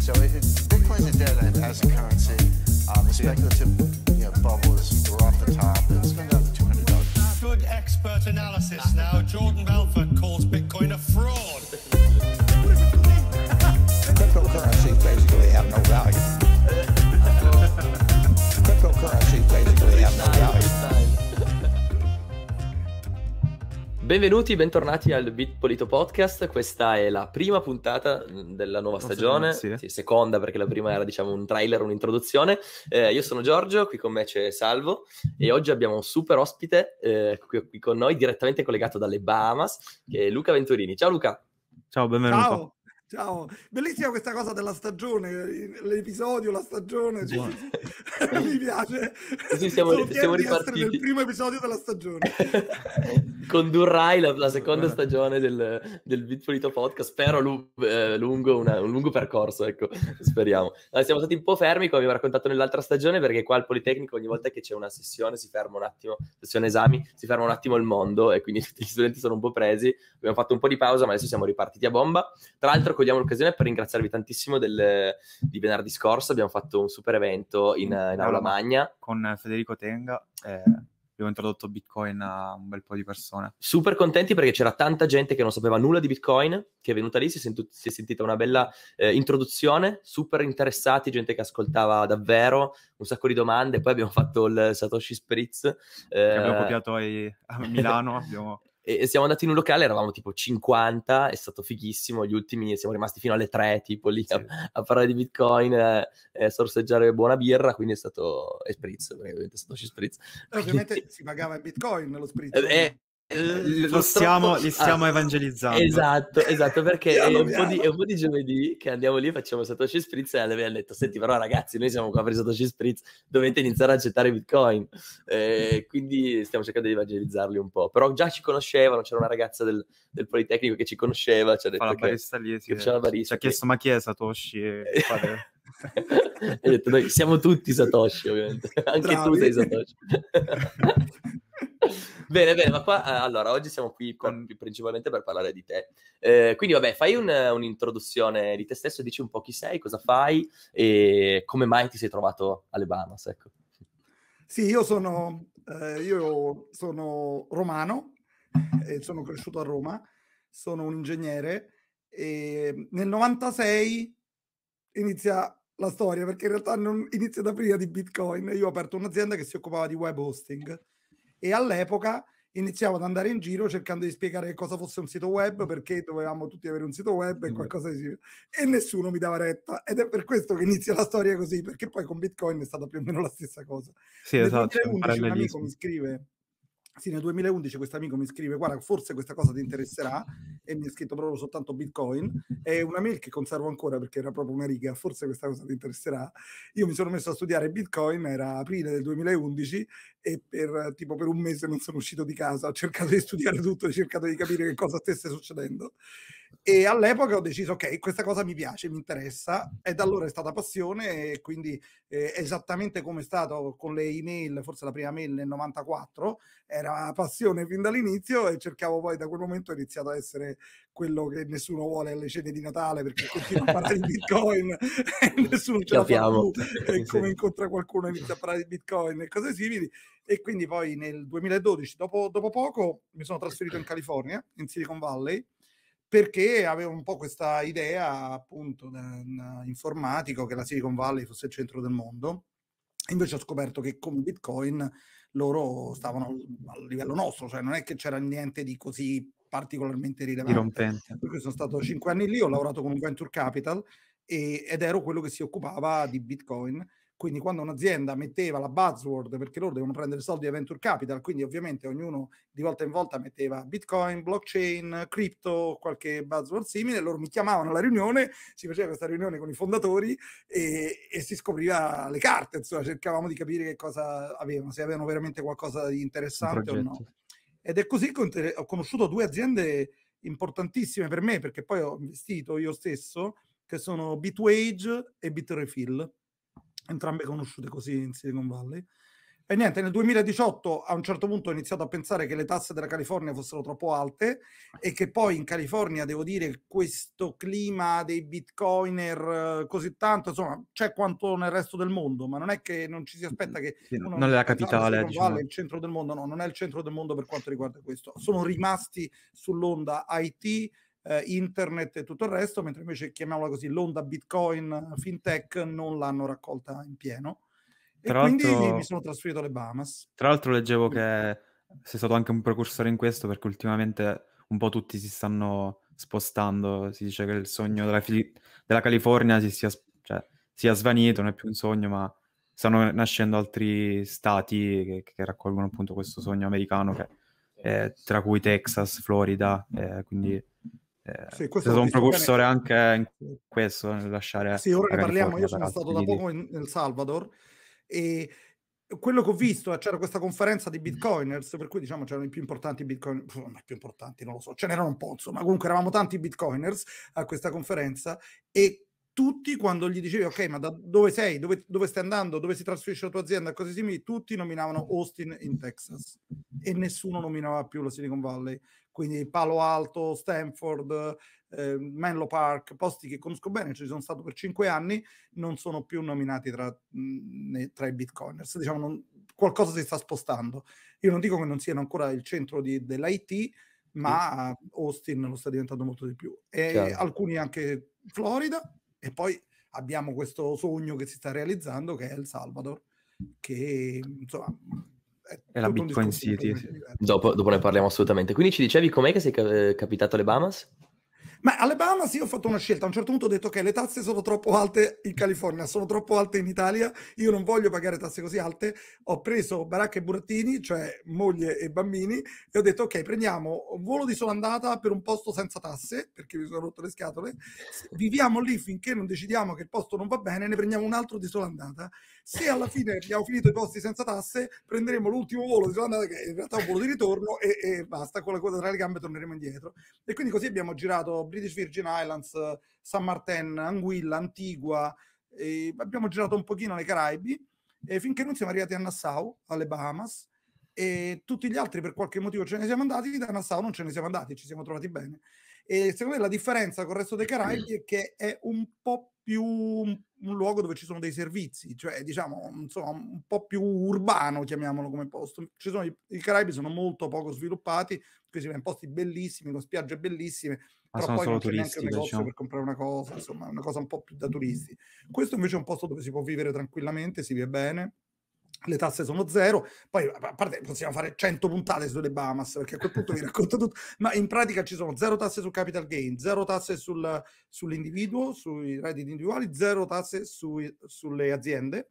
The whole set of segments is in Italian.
So it, Bitcoin's a dead end as a currency. Um, speculative bubbles off the top. 200 Good expert analysis now. Jordan Bell Benvenuti, bentornati al Bit Polito Podcast. Questa è la prima puntata mm, della nuova stagione, sì. Eh. Sì, seconda perché la prima era diciamo un trailer, un'introduzione. Eh, io sono Giorgio, qui con me c'è Salvo e oggi abbiamo un super ospite eh, qui, qui, con noi direttamente collegato dalle Bahamas, che è Luca Venturini. Ciao Luca. Ciao, benvenuto. Ciao. Ciao, bellissima questa cosa della stagione, l'episodio, la stagione, cioè, mi piace. Sì, siamo, siamo ripartiti. nel primo episodio della stagione. Condurrai la, la seconda eh. stagione del, del Bitpolito Podcast, spero lu- eh, lungo una, un lungo percorso, ecco, speriamo. Allora, siamo stati un po' fermi, come abbiamo raccontato nell'altra stagione, perché qua al Politecnico ogni volta che c'è una sessione si ferma un attimo, sessione esami, si ferma un attimo il mondo e quindi tutti gli studenti sono un po' presi. Abbiamo fatto un po' di pausa, ma adesso siamo ripartiti a bomba. Tra l'altro, con cogliamo l'occasione per ringraziarvi tantissimo del, di venerdì scorso. Abbiamo fatto un super evento in, mm, in Aula Magna con Federico Tenga. Eh abbiamo introdotto Bitcoin a un bel po' di persone. Super contenti perché c'era tanta gente che non sapeva nulla di Bitcoin, che è venuta lì, si è, sentu- si è sentita una bella eh, introduzione, super interessati, gente che ascoltava davvero, un sacco di domande, poi abbiamo fatto il Satoshi Spritz. Eh... Che abbiamo eh, copiato ai- a Milano, abbiamo... E, siamo andati in un locale, eravamo tipo 50, è stato fighissimo, gli ultimi siamo rimasti fino alle 3, tipo lì sì. a, a, parlare di Bitcoin e, eh, e eh, sorseggiare buona birra, quindi è stato... e spritz, ovviamente è stato spritz. Ovviamente si pagava il Bitcoin lo spritz. Eh, eh l- eh, cioè, lo stiamo, li ah, stiamo ah, evangelizzando. Esatto, esatto, perché è un, di, è un, po di, giovedì che andiamo lì, e facciamo Satoshi Spritz e abbiamo detto, senti però ragazzi, noi siamo qua per Satoshi Spritz, dovete iniziare a accettare Bitcoin. Eh, quindi stiamo cercando di evangelizzarli un po'. Però già ci conoscevano, c'era una ragazza del, del Politecnico che ci conosceva, ci ha detto... la barista lì, sì, che la barista, ci ha chiesto che... ma chi è Satoshi? E... Quale... detto, noi siamo tutti Satoshi, ovviamente. Anche Bravi. tu sei Satoshi. bene, bene, ma qua eh, allora oggi siamo qui per, principalmente per parlare di te. Eh, quindi, vabbè, fai un, un'introduzione di te stesso, dici un po' chi sei, cosa fai e come mai ti sei trovato alle Bahamas. Ecco. Sì, io sono, eh, io sono romano, eh, sono cresciuto a Roma, sono un ingegnere e nel 96 inizia la storia perché in realtà non inizia da prima di Bitcoin. Io ho aperto un'azienda che si occupava di web hosting e all'epoca iniziavo ad andare in giro cercando di spiegare che cosa fosse un sito web, mm. perché dovevamo tutti avere un sito web e mm. qualcosa di simile. E nessuno mi dava retta. Ed è per questo che inizia la storia così, perché poi con Bitcoin è stata più o meno la stessa cosa. Sì, Nel esatto. 2011 un amico mi scrive sì, nel 2011 questo amico mi scrive, guarda, forse questa cosa ti interesserà, e mi ha scritto proprio soltanto Bitcoin, è una mail che conservo ancora perché era proprio una riga, forse questa cosa ti interesserà. Io mi sono messo a studiare Bitcoin, era aprile del 2011, e per tipo per un mese non sono uscito di casa, ho cercato di studiare tutto, ho cercato di capire che cosa stesse succedendo. E all'epoca ho deciso, ok, questa cosa mi piace, mi interessa, e da allora è stata passione, e quindi eh, esattamente come è stato con le email, forse la prima mail nel 94, era passione fin dall'inizio e cercavo poi da quel momento è iniziato a essere quello che nessuno vuole alle cene di Natale perché continua a parlare di Bitcoin e nessuno ce Capiamo. la fa più, e come incontra qualcuno inizia a parlare di Bitcoin e cose simili e quindi poi nel 2012, dopo, dopo poco, mi sono trasferito in California, in Silicon Valley, perché avevo un po' questa idea, appunto, da un informatico che la Silicon Valley fosse il centro del mondo. Invece ho scoperto che con Bitcoin loro stavano a livello nostro, cioè non è che c'era niente di così particolarmente rilevante. Per cui sono stato cinque anni lì, ho lavorato con un venture capital e, ed ero quello che si occupava di Bitcoin quindi quando un'azienda metteva la buzzword, perché loro devono prendere soldi da venture capital, quindi ovviamente ognuno di volta in volta metteva bitcoin, blockchain, crypto, qualche buzzword simile, loro mi chiamavano alla riunione, si faceva questa riunione con i fondatori e, e si scopriva le carte, insomma cercavamo di capire che cosa avevano, se avevano veramente qualcosa di interessante o no. Ed è così che ho conosciuto due aziende importantissime per me, perché poi ho investito io stesso, che sono Bitwage e Bitrefill entrambe conosciute così in Silicon Valley. E niente, nel 2018 a un certo punto ho iniziato a pensare che le tasse della California fossero troppo alte e che poi in California, devo dire, questo clima dei bitcoiner eh, così tanto, insomma, c'è quanto nel resto del mondo, ma non è che non ci si aspetta che... Sì, non è la ah, capitale, diciamo. Vale, il centro del mondo, no, non è il centro del mondo per quanto riguarda questo. Sono rimasti sull'onda IT, eh, internet e tutto il resto, mentre invece chiamiamola così l'onda Bitcoin eh, fintech non l'hanno raccolta in pieno. E tra quindi mi sono trasferito alle Bahamas. Tra l'altro leggevo che sei stato anche un precursore in questo perché ultimamente un po' tutti si stanno spostando, si dice che il sogno della, fili- della California si sia, cioè, sia, svanito, non è più un sogno, ma stanno nascendo altri stati che, che raccolgono appunto questo sogno americano, che, eh, tra cui Texas, Florida, eh, quindi eh, sì, questo un precursore anche in questo, nel lasciare... Sì, ora ne parliamo, io sono stato da poco in, nel Salvador e quello che ho visto, eh, c'era questa conferenza di bitcoiners, per cui diciamo c'erano i più importanti bitcoin, non i più importanti non lo so, ce n'erano un po', insomma, comunque eravamo tanti bitcoiners a questa conferenza e tutti quando gli dicevi ok ma da dove sei, dove, dove stai andando, dove si trasferisce la tua azienda, cose simili, tutti nominavano Austin in Texas e nessuno nominava più la Silicon Valley, quindi Palo Alto, Stanford, eh, Menlo Park, posti che conosco bene, ci sono stato per cinque anni, non sono più nominati tra, mh, mhmm, tra i bitcoiners, diciamo non, qualcosa si sta spostando. Io non dico che non siano ancora il centro di, dell'IT, ma Austin lo sta diventando molto di più e Chiaro. alcuni anche Florida e poi abbiamo questo sogno che si sta realizzando che è El Salvador, che mm, insomma... È, è la Bitcoin City. Sì. Dopo, dopo, ne parliamo assolutamente. Quindi ci dicevi com'è che sei eh, capitato alle Bahamas? Ma alle Bahamas io ho fatto una scelta, a un certo punto ho detto che okay, le tasse sono troppo alte in California, sono troppo alte in Italia, io non voglio pagare tasse così alte, ho preso baracca e burattini, cioè moglie e bambini, e ho detto ok, prendiamo un volo di sola andata per un posto senza tasse, perché mi sono rotto le scatole, viviamo lì finché non decidiamo che il posto non va bene, ne prendiamo un altro di sola andata se alla fine abbiamo finito i posti senza tasse, prenderemo l'ultimo volo di che in realtà è un volo di ritorno, e, e, basta, con la coda tra le gambe torneremo indietro. E quindi così abbiamo girato British Virgin Islands, San Martin, Anguilla, Antigua, abbiamo girato un pochino nei Caraibi, e finché non siamo arrivati a Nassau, alle Bahamas, e tutti gli altri per qualche motivo ce ne siamo andati, da Nassau non ce ne siamo andati, ci siamo trovati bene. E secondo me la differenza con il resto dei Caraibi è che è un po' più un luogo dove ci sono dei servizi, cioè diciamo insomma, un po' più urbano, chiamiamolo come posto. Sono, I, Caraibi sono molto poco sviluppati, qui si va in posti bellissimi, con spiagge bellissime, Ma però poi non c'è neanche un negozio diciamo. per comprare una cosa, insomma, una cosa un po' più da mm-hmm. turisti. Questo invece è un posto dove si può vivere tranquillamente, si vive bene, le tasse sono zero, poi a parte possiamo fare 100 puntate sulle Bahamas perché a quel punto vi racconto tutto, ma in pratica ci sono zero tasse sul capital gain, zero tasse sul, sull'individuo, sui redditi individuali, zero tasse sui, sulle aziende,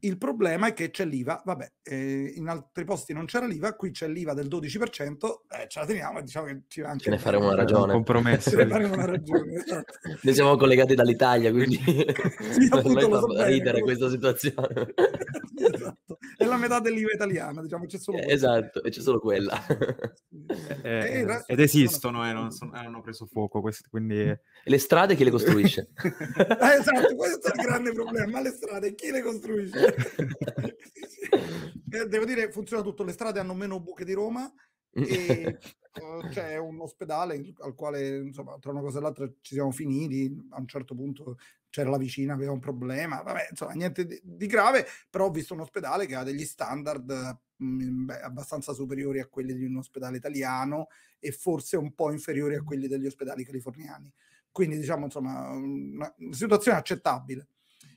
il problema è che c'è l'IVA, vabbè, eh, in altri posti non c'era l'IVA, qui c'è l'IVA del 12%, eh, ce la teniamo e diciamo che ci va anche... Ce ne faremo una ragione. Un compromesso. ce ne faremo una ragione, esatto. Noi siamo collegati dall'Italia, quindi sì, appunto, noi fa so ridere bene, questa situazione. esatto, è la metà dell'IVA italiana, diciamo, c'è solo... Eh, esatto, e c'è solo quella. Eh, eh ed esistono, eh, non sono, hanno preso fuoco, questi, quindi mm le strade chi le costruisce? esatto, questo è il grande problema, le strade chi le costruisce? eh, devo dire, funziona tutto, le strade hanno meno buche di Roma e eh, c'è un ospedale al quale, insomma, tra una cosa e l'altra ci siamo finiti, a un certo punto c'era la vicina, aveva un problema, vabbè, insomma, niente di, di grave, però ho visto un ospedale che ha degli standard mm, Beh, abbastanza superiori a quelli di un ospedale italiano e forse un po' inferiori a quelli degli ospedali californiani. Quindi diciamo insomma una situazione accettabile.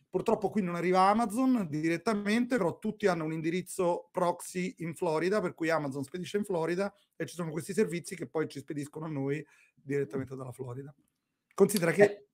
Purtroppo qui non arriva Amazon direttamente, però tutti hanno un indirizzo proxy in Florida, per cui Amazon spedisce in Florida e ci sono questi servizi che poi ci spediscono a noi direttamente dalla Florida. Considera che eh.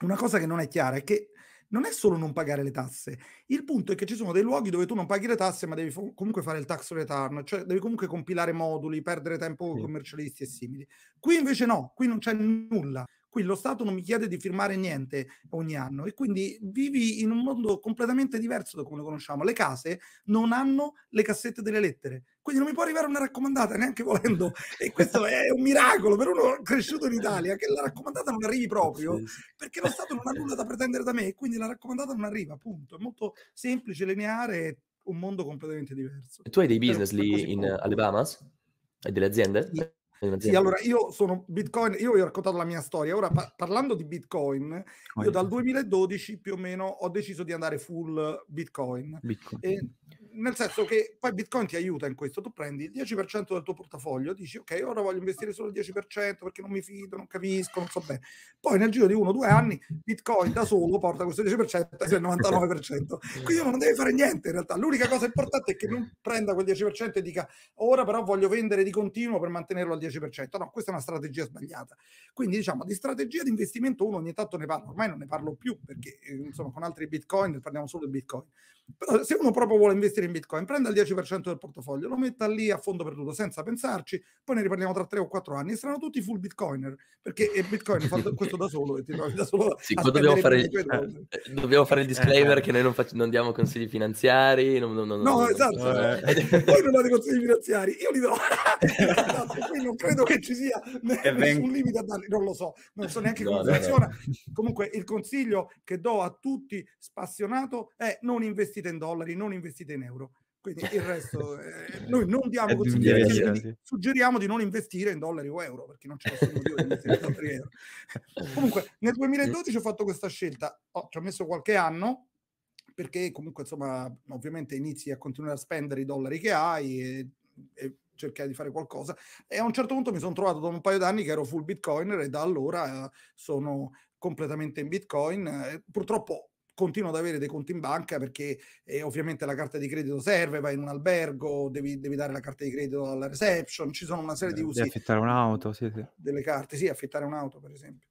una cosa che non è chiara è che non è solo non pagare le tasse. Il punto è che ci sono dei luoghi dove tu non paghi le tasse, ma devi fo- comunque fare il tax return, cioè devi comunque compilare moduli, perdere tempo con sì. commercialisti e simili. Qui invece no, qui non c'è nulla. Qui lo Stato non mi chiede di firmare niente ogni anno e quindi vivi in un mondo completamente diverso da come lo conosciamo. Le case non hanno le cassette delle lettere, quindi non mi può arrivare una raccomandata neanche volendo e questo è un miracolo per uno cresciuto in Italia che la raccomandata non arrivi proprio perché lo Stato non ha nulla da pretendere da me e quindi la raccomandata non arriva, appunto. È molto semplice, lineare, un mondo completamente diverso. E tu hai dei business lì in, Alabama? Hai delle aziende? Sì. Sì, allora io sono Bitcoin, io vi ho raccontato la mia storia, ora pa- parlando di Bitcoin, io dal 2012 più o meno ho deciso di andare full Bitcoin. Bitcoin. E nel senso che poi Bitcoin ti aiuta in questo, tu prendi il 10% del tuo portafoglio, dici ok, ora voglio investire solo il 10% perché non mi fido, non capisco, non so bene. Poi nel giro di uno o due anni Bitcoin da solo porta questo 10% al 99%. Quindi non deve fare niente in realtà, l'unica cosa importante è che non prenda quel 10% e dica ora però voglio vendere di continuo per mantenerlo al 10%. No, questa è una strategia sbagliata. Quindi diciamo di strategia di investimento uno ogni tanto ne parla, ormai non ne parlo più perché eh, insomma con altri Bitcoin parliamo solo di Bitcoin se uno proprio vuole investire in Bitcoin, prenda il 10% del portafoglio, lo metta lì a fondo perduto senza pensarci, poi ne riparliamo tra 3 o 4 anni e saranno tutti full Bitcoiner, perché Bitcoin fa questo da solo e ti trovi da solo. Sì, eh, eh, dobbiamo fare, il, eh, dobbiamo fare il disclaimer eh. che noi non, fac- non, diamo consigli finanziari. Non, non, no, non, esatto. Non... Eh. Voi non date consigli finanziari, io li do. esatto, non credo che ci sia nessun limite a darli, non lo so, non so neanche no, come no, funziona. No. Comunque il consiglio che do a tutti spassionato è non investire investite in dollari, non investite in euro. Quindi il resto, eh, noi non diamo consigli, sì. suggeriamo di non investire in dollari o euro perché non c'è nessun motivo di investire in dollari euro. Comunque, nel 2012 ho fatto questa scelta, oh, ci ho messo qualche anno perché comunque insomma ovviamente inizi a continuare a spendere i dollari che hai e, e cercare di fare qualcosa e a un certo punto mi sono trovato dopo un paio d'anni che ero full bitcoiner e da allora eh, sono completamente in bitcoin eh, purtroppo continuo ad avere dei conti in banca perché eh, ovviamente la carta di credito serve, vai in un albergo, devi, devi, dare la carta di credito alla reception, ci sono una serie di usi. Devi affittare un'auto, sì, sì. Delle carte, sì, affittare un'auto per esempio.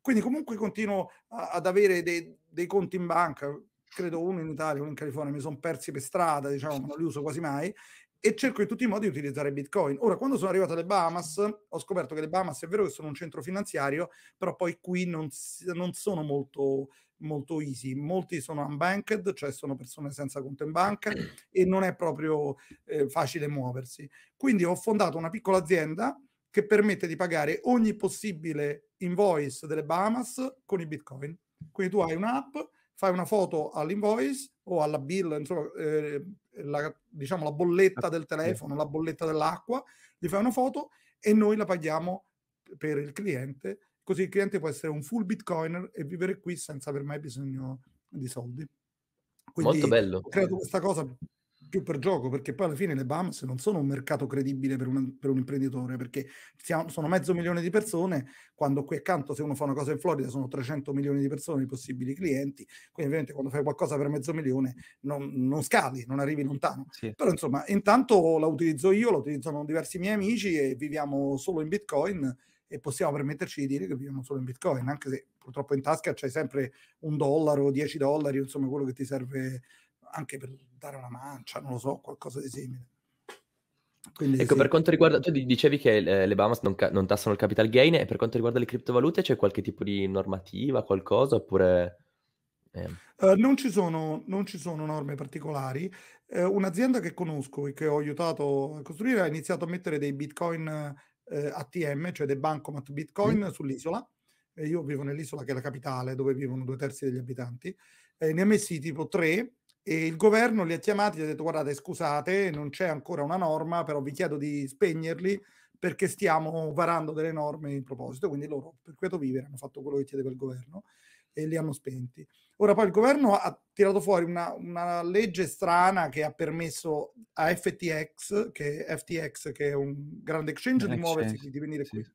Quindi comunque continuo a, ad avere dei, dei conti in banca, credo uno in Italia, uno in California, mi sono persi per strada, diciamo, non li uso quasi mai, e cerco in tutti i modi di utilizzare Bitcoin. Ora, quando sono arrivato alle Bahamas, ho scoperto che le Bahamas è vero che sono un centro finanziario, però poi qui non, non sono molto molto easy. Molti sono unbanked, cioè sono persone senza conto in banca e non è proprio eh, facile muoversi. Quindi ho fondato una piccola azienda che permette di pagare ogni possibile invoice delle Bahamas con i bitcoin. Quindi tu hai un'app, fai una foto all'invoice o alla bill, insomma, eh, la, diciamo la bolletta ah, del telefono, la bolletta dell'acqua, gli fai una foto e noi la paghiamo per il cliente Così il cliente può essere un full bitcoiner e vivere qui senza aver mai bisogno di soldi. Quindi Molto bello. Ho creato questa cosa più per gioco, perché poi alla fine le BAMS non sono un mercato credibile per, una, per un imprenditore, perché siamo, sono mezzo milione di persone, quando qui accanto se uno fa una cosa in Florida sono 300 milioni di persone, i possibili clienti, quindi ovviamente quando fai qualcosa per mezzo milione non, non scali, non arrivi lontano. Sì. Però insomma, intanto la utilizzo io, la utilizzano diversi miei amici e viviamo solo in Bitcoin e possiamo permetterci di dire che viviamo solo in Bitcoin, anche se purtroppo in tasca c'hai sempre un dollaro, dieci dollari, insomma quello che ti serve anche per dare una mancia, non lo so, qualcosa di simile. Quindi, ecco, sì. per quanto riguarda, tu dicevi che eh, le Bahamas non, ca- non, tassano il capital gain e per quanto riguarda le criptovalute c'è qualche tipo di normativa, qualcosa oppure... Uh, non, ci sono, non, ci sono, norme particolari. Uh, un'azienda che conosco e che ho aiutato a costruire ha iniziato a mettere dei bitcoin eh, ATM, cioè dei bancomat Bitcoin sull'isola. Eh, io vivo nell'isola che è la capitale, dove vivono due terzi degli abitanti. Eh, ne ha messi tipo tre e il governo li ha chiamati e ha detto guardate scusate, non c'è ancora una norma, però vi chiedo di spegnerli perché stiamo varando delle norme in proposito. Quindi loro, per quieto vivere, hanno fatto quello che chiedeva il governo e li hanno spenti. Ora poi il governo ha tirato fuori una, una legge strana che ha permesso a FTX che, FTX, che è un grande exchange, di muoversi, di venire sì. qui.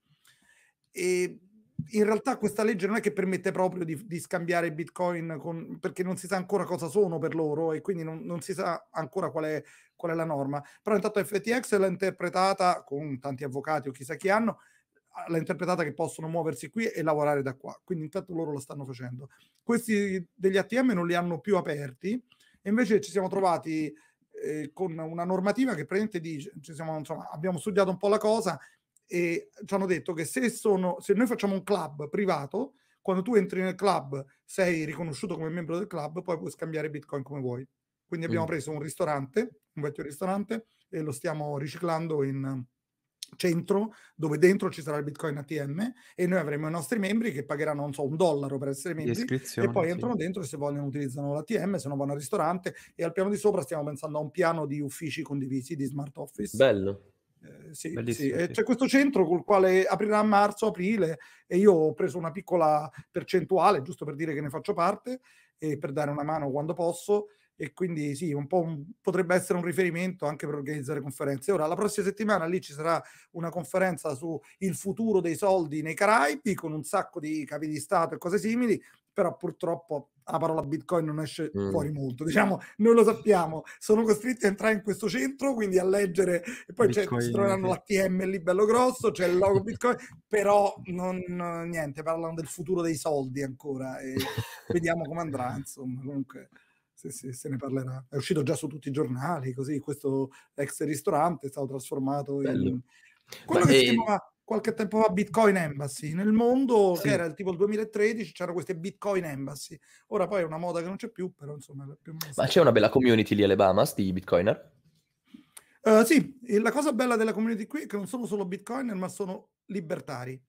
E in realtà questa legge non è che permette proprio di, di scambiare bitcoin con, perché non si sa ancora cosa sono per loro e quindi non, non si sa ancora qual è, qual è, la norma. Però intanto FTX l'ha interpretata con tanti avvocati o chissà chi hanno l'ha interpretata che possono muoversi qui e lavorare da qua. Quindi intanto loro lo stanno facendo. Questi degli ATM non li hanno più aperti e invece ci siamo trovati eh, con una normativa che praticamente dice, siamo, insomma, abbiamo studiato un po' la cosa e ci hanno detto che se, sono, se noi facciamo un club privato, quando tu entri nel club sei riconosciuto come membro del club, poi puoi scambiare bitcoin come vuoi. Quindi abbiamo mm. preso un ristorante, un vecchio ristorante, e lo stiamo riciclando in centro dove dentro ci sarà il bitcoin ATM e noi avremo i nostri membri che pagheranno non so un dollaro per essere membri e poi entrano sì. dentro e se vogliono utilizzano l'ATM se no vanno al ristorante e al piano di sopra stiamo pensando a un piano di uffici condivisi di smart office bello eh, sì, sì. sì. c'è questo centro col quale aprirà a marzo, aprile e io ho preso una piccola percentuale, giusto per dire che ne faccio parte e per dare una mano quando posso e quindi sì, un po' un, potrebbe essere un riferimento anche per organizzare conferenze. Ora, la prossima settimana lì ci sarà una conferenza su il futuro dei soldi nei Caraibi con un sacco di capi di Stato e cose simili, però purtroppo la parola Bitcoin non esce mm. fuori molto, diciamo, noi lo sappiamo, sono costretti a entrare in questo centro, quindi a leggere, e poi Bitcoin, c'è, si troveranno eh. l'ATM lì bello grosso, c'è il logo Bitcoin, però non, niente, parlano del futuro dei soldi ancora, e vediamo come andrà, insomma, comunque se, se, se, ne parlerà. È uscito già su tutti i giornali, così questo ex ristorante è stato trasformato Bello. in... Quello Beh, che si eh, chiamava qualche tempo fa Bitcoin Embassy. Nel mondo, sì. era tipo il 2013, c'erano queste Bitcoin Embassy. Ora poi è una moda che non c'è più, però insomma... Più Ma c'è una bella community lì alle Bahamas di Bitcoiner? Uh, sì, e la cosa bella della community qui è che non sono solo Bitcoiner, ma sono libertari.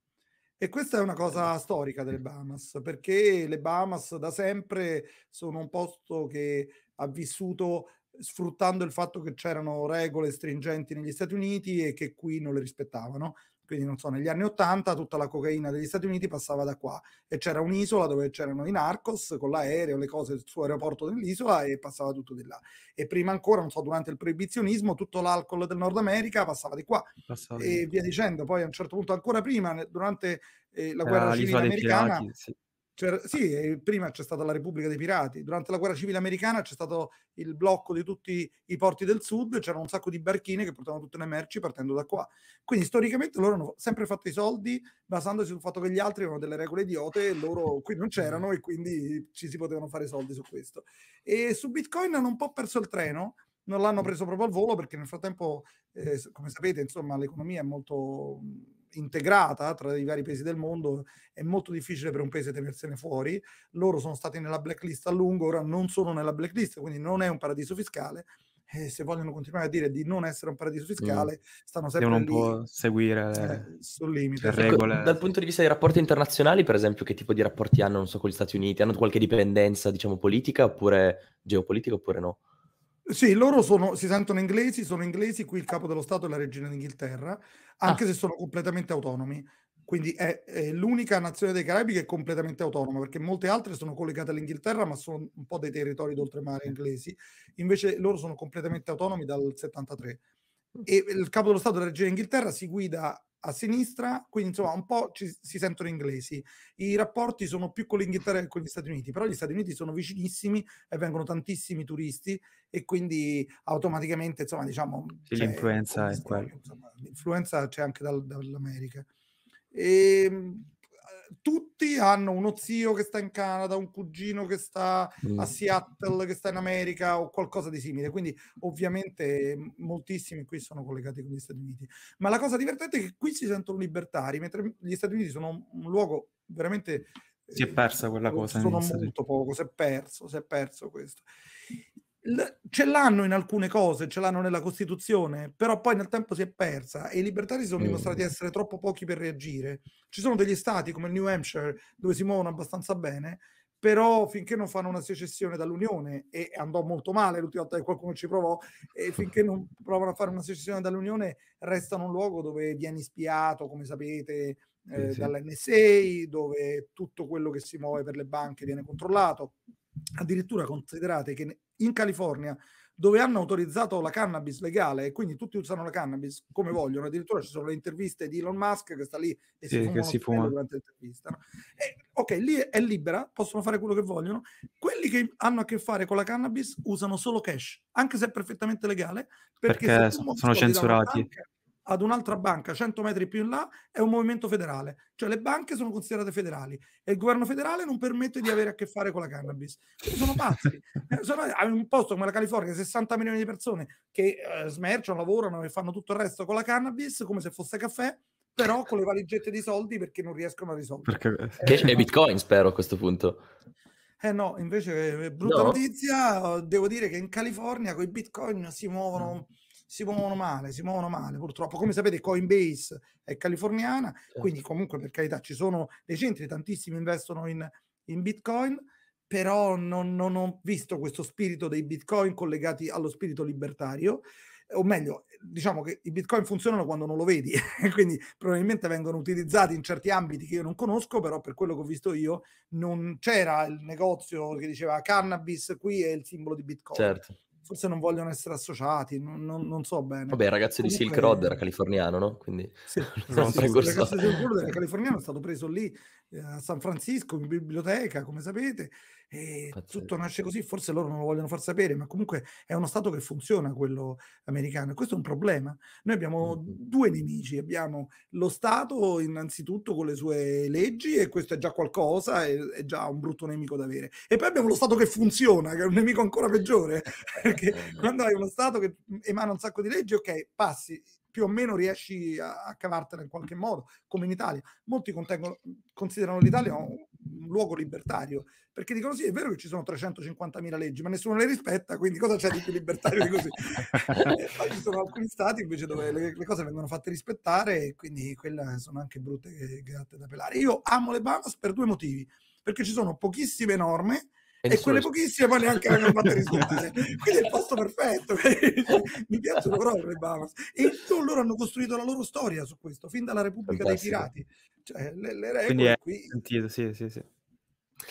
E questa è una eh, cosa storica delle Bahamas, perché le Bahamas da sempre sono un posto che ha vissuto sfruttando il fatto che c'erano regole stringenti negli Stati Uniti e che qui non le rispettavano. Quindi, non so, negli anni Ottanta tutta la cocaina degli Stati Uniti passava da qua e c'era un'isola dove c'erano i narcos con l'aereo, le cose, il suo aeroporto dell'isola e passava tutto di là. E prima ancora, non so, durante il proibizionismo, tutto l'alcol del Nord America passava di qua passava e via dicendo. Poi a un certo punto, ancora prima, durante eh, la guerra civile americana, pirati, sì. Cioè, sì, prima c'è stata la Repubblica dei Pirati, durante la guerra civile americana c'è stato il blocco di tutti i porti del sud, c'erano un sacco di barchine che portavano tutte le merci partendo da qua. Quindi storicamente loro hanno sempre fatto i soldi basandosi sul fatto che gli altri avevano delle regole idiote e loro qui non c'erano e quindi ci si potevano fare soldi su questo. E su Bitcoin hanno un po' perso il treno, non l'hanno preso proprio al volo perché nel frattempo, eh, come sapete, insomma, l'economia è molto integrata tra i vari paesi del mondo, è molto difficile per un paese tenersene fuori. Loro sono stati nella blacklist a lungo, ora non sono nella blacklist, quindi non è un paradiso fiscale. E se vogliono continuare a dire di non essere un paradiso mm. fiscale, mm. stanno sempre Devono lì, un po' seguire eh, sul limite. Le ecco, regole. Ecco, dal punto di vista dei rapporti internazionali, per esempio, che tipo di rapporti hanno, non so, con gli Stati Uniti? Hanno qualche dipendenza, diciamo, politica oppure geopolitica oppure no? Sì, loro sono, si sentono inglesi, sono inglesi, qui il capo dello Stato è la regina d'Inghilterra, anche ah. se sono completamente autonomi. Quindi è, è, l'unica nazione dei Caraibi che è completamente autonoma, perché molte altre sono collegate all'Inghilterra, ma sono un po' dei territori d'oltremare inglesi. Invece loro sono completamente autonomi dal 73. Mm. E il capo dello Stato della regina d'Inghilterra si guida a sinistra, quindi insomma un po' ci, si sentono inglesi. I rapporti sono più con l'Inghilterra che con gli Stati Uniti, però gli Stati Uniti sono vicinissimi e vengono tantissimi turisti e quindi automaticamente, insomma, diciamo... l'influenza è quella. l'influenza c'è anche dal, dall'America. E, ehm, tutti hanno uno zio che sta in Canada, un cugino che sta a mm. Seattle, che sta in America o qualcosa di simile. Quindi ovviamente moltissimi qui sono collegati con gli Stati Uniti. Ma la cosa divertente è che qui si sentono libertari, mentre gli Stati Uniti sono un luogo veramente si è persa quella eh, cosa. Sono molto poco, si è perso, si è perso questo ce l'hanno in alcune cose, ce l'hanno nella Costituzione, però poi nel tempo si è persa e i libertari si sono mm. dimostrati essere troppo pochi per reagire. Ci sono degli stati come il New Hampshire dove si muovono abbastanza bene, però finché non fanno una secessione dall'Unione, e andò molto male l'ultima volta che qualcuno ci provò, e finché non provano a fare una secessione dall'Unione, restano un luogo dove vieni spiato, come sapete, eh, sì, sì. dall'NSA, dove tutto quello che si muove per le banche viene controllato addirittura considerate che in California, dove hanno autorizzato la cannabis legale e quindi tutti usano la cannabis come mm. vogliono, addirittura ci sono le interviste di Elon Musk che sta lì e sì, si, si fuma durante l'intervista. No? E, ok, lì è libera, possono fare quello che vogliono. Quelli che hanno a che fare con la cannabis usano solo cash, anche se è perfettamente legale, perché, perché sono censurati. Banca, ad un'altra banca 100 metri più in là è un movimento federale, cioè le banche sono considerate federali e il governo federale non permette di avere a che fare con la cannabis. sono pazzi. sono, eh, in un posto come la California, 60 milioni di persone che eh, smerciano, lavorano e fanno tutto il resto con la cannabis come se fosse caffè, però con le valigette di soldi perché non riescono a risolvere. Perché... Eh, che è cioè, Bitcoin, spero a questo punto. Eh no, invece eh, brutta no. notizia, devo dire che in California con i bitcoin si muovono mm si muovono male, si muovono male purtroppo. Come sapete Coinbase è californiana, certo. quindi comunque per carità ci sono dei centri, tantissimi investono in, in Bitcoin, però non, non, ho visto questo spirito dei Bitcoin collegati allo spirito libertario, o meglio, diciamo che i Bitcoin funzionano quando non lo vedi, quindi probabilmente vengono utilizzati in certi ambiti che io non conosco, però per quello che ho visto io non c'era il negozio che diceva cannabis qui è il simbolo di Bitcoin. Certo forse non vogliono essere associati, non, non, non so bene. Vabbè, il ragazzo Comunque... di Silk Road era californiano, no? Quindi sì, non sì, esatto, sì, il ragazzo di Silk Road era californiano, è stato preso lì eh, a San Francisco in biblioteca, come sapete, e tutto nasce così, forse loro non lo vogliono far sapere, ma comunque è uno Stato che funziona quello americano e questo è un problema. Noi abbiamo mm-hmm. due nemici, abbiamo lo Stato innanzitutto con le sue leggi e questo è già qualcosa, è, è già un brutto nemico da avere. E poi abbiamo lo Stato che funziona, che è un nemico ancora peggiore, perché eh, quando hai uno Stato che emana un sacco di leggi, ok, passi, più o meno riesci a, a cavartela in qualche modo, come in Italia. Molti considerano l'Italia un, un luogo libertario, perché dicono sì, è vero che ci sono 350.000 leggi, ma nessuno le rispetta, quindi cosa c'è di più libertario di così? Eh, poi ci sono alcuni stati invece dove le, le, cose vengono fatte rispettare e quindi quelle sono anche brutte gatte da pelare. Io amo le Bahamas per due motivi, perché ci sono pochissime norme, e, e quelle pochissime poi neanche vengono fatte rispettare, quindi è il posto perfetto mi piacciono proprio le Bahamas e loro hanno costruito la loro storia su questo fin dalla Repubblica Fantastico. dei Pirati cioè, le, le regole è qui... sentito, sì, sì, sì.